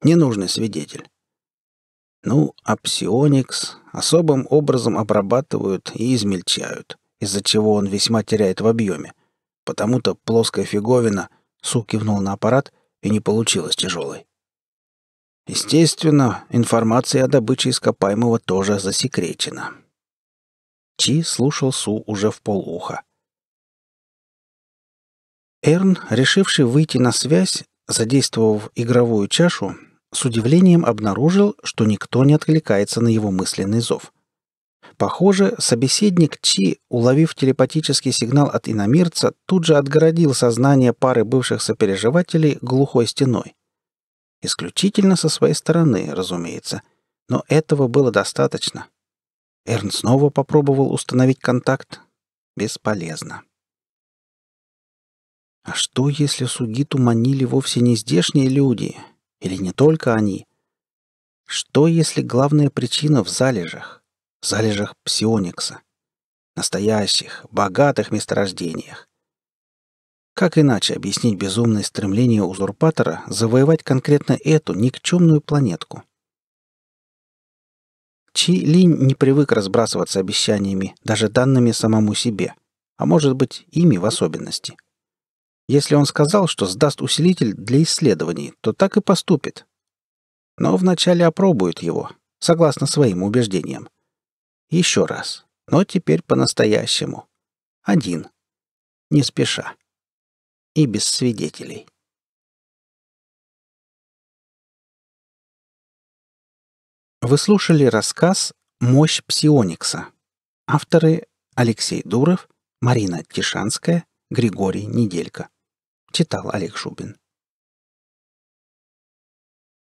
Ненужный свидетель. Ну, а псионикс особым образом обрабатывают и измельчают, из-за чего он весьма теряет в объеме. Потому-то плоская фиговина Су кивнул на аппарат, и не получилось тяжелой. Естественно, информация о добыче ископаемого тоже засекречена. Чи слушал Су уже в полуха. Эрн, решивший выйти на связь, задействовав игровую чашу, с удивлением обнаружил, что никто не откликается на его мысленный зов. Похоже, собеседник Чи, уловив телепатический сигнал от иномирца, тут же отгородил сознание пары бывших сопереживателей глухой стеной. Исключительно со своей стороны, разумеется. Но этого было достаточно. Эрн снова попробовал установить контакт. Бесполезно. А что, если Сугиту манили вовсе не здешние люди, или не только они? Что, если главная причина в залежах? В залежах псионикса. Настоящих, богатых месторождениях. Как иначе объяснить безумное стремление узурпатора завоевать конкретно эту никчемную планетку? Чи Линь не привык разбрасываться обещаниями, даже данными самому себе, а может быть, ими в особенности – если он сказал, что сдаст усилитель для исследований, то так и поступит. Но вначале опробует его, согласно своим убеждениям. Еще раз, но теперь по-настоящему. Один. Не спеша. И без свидетелей. Вы слушали рассказ «Мощь псионикса». Авторы Алексей Дуров, Марина Тишанская, Григорий Неделько. Читал Олег Шубин.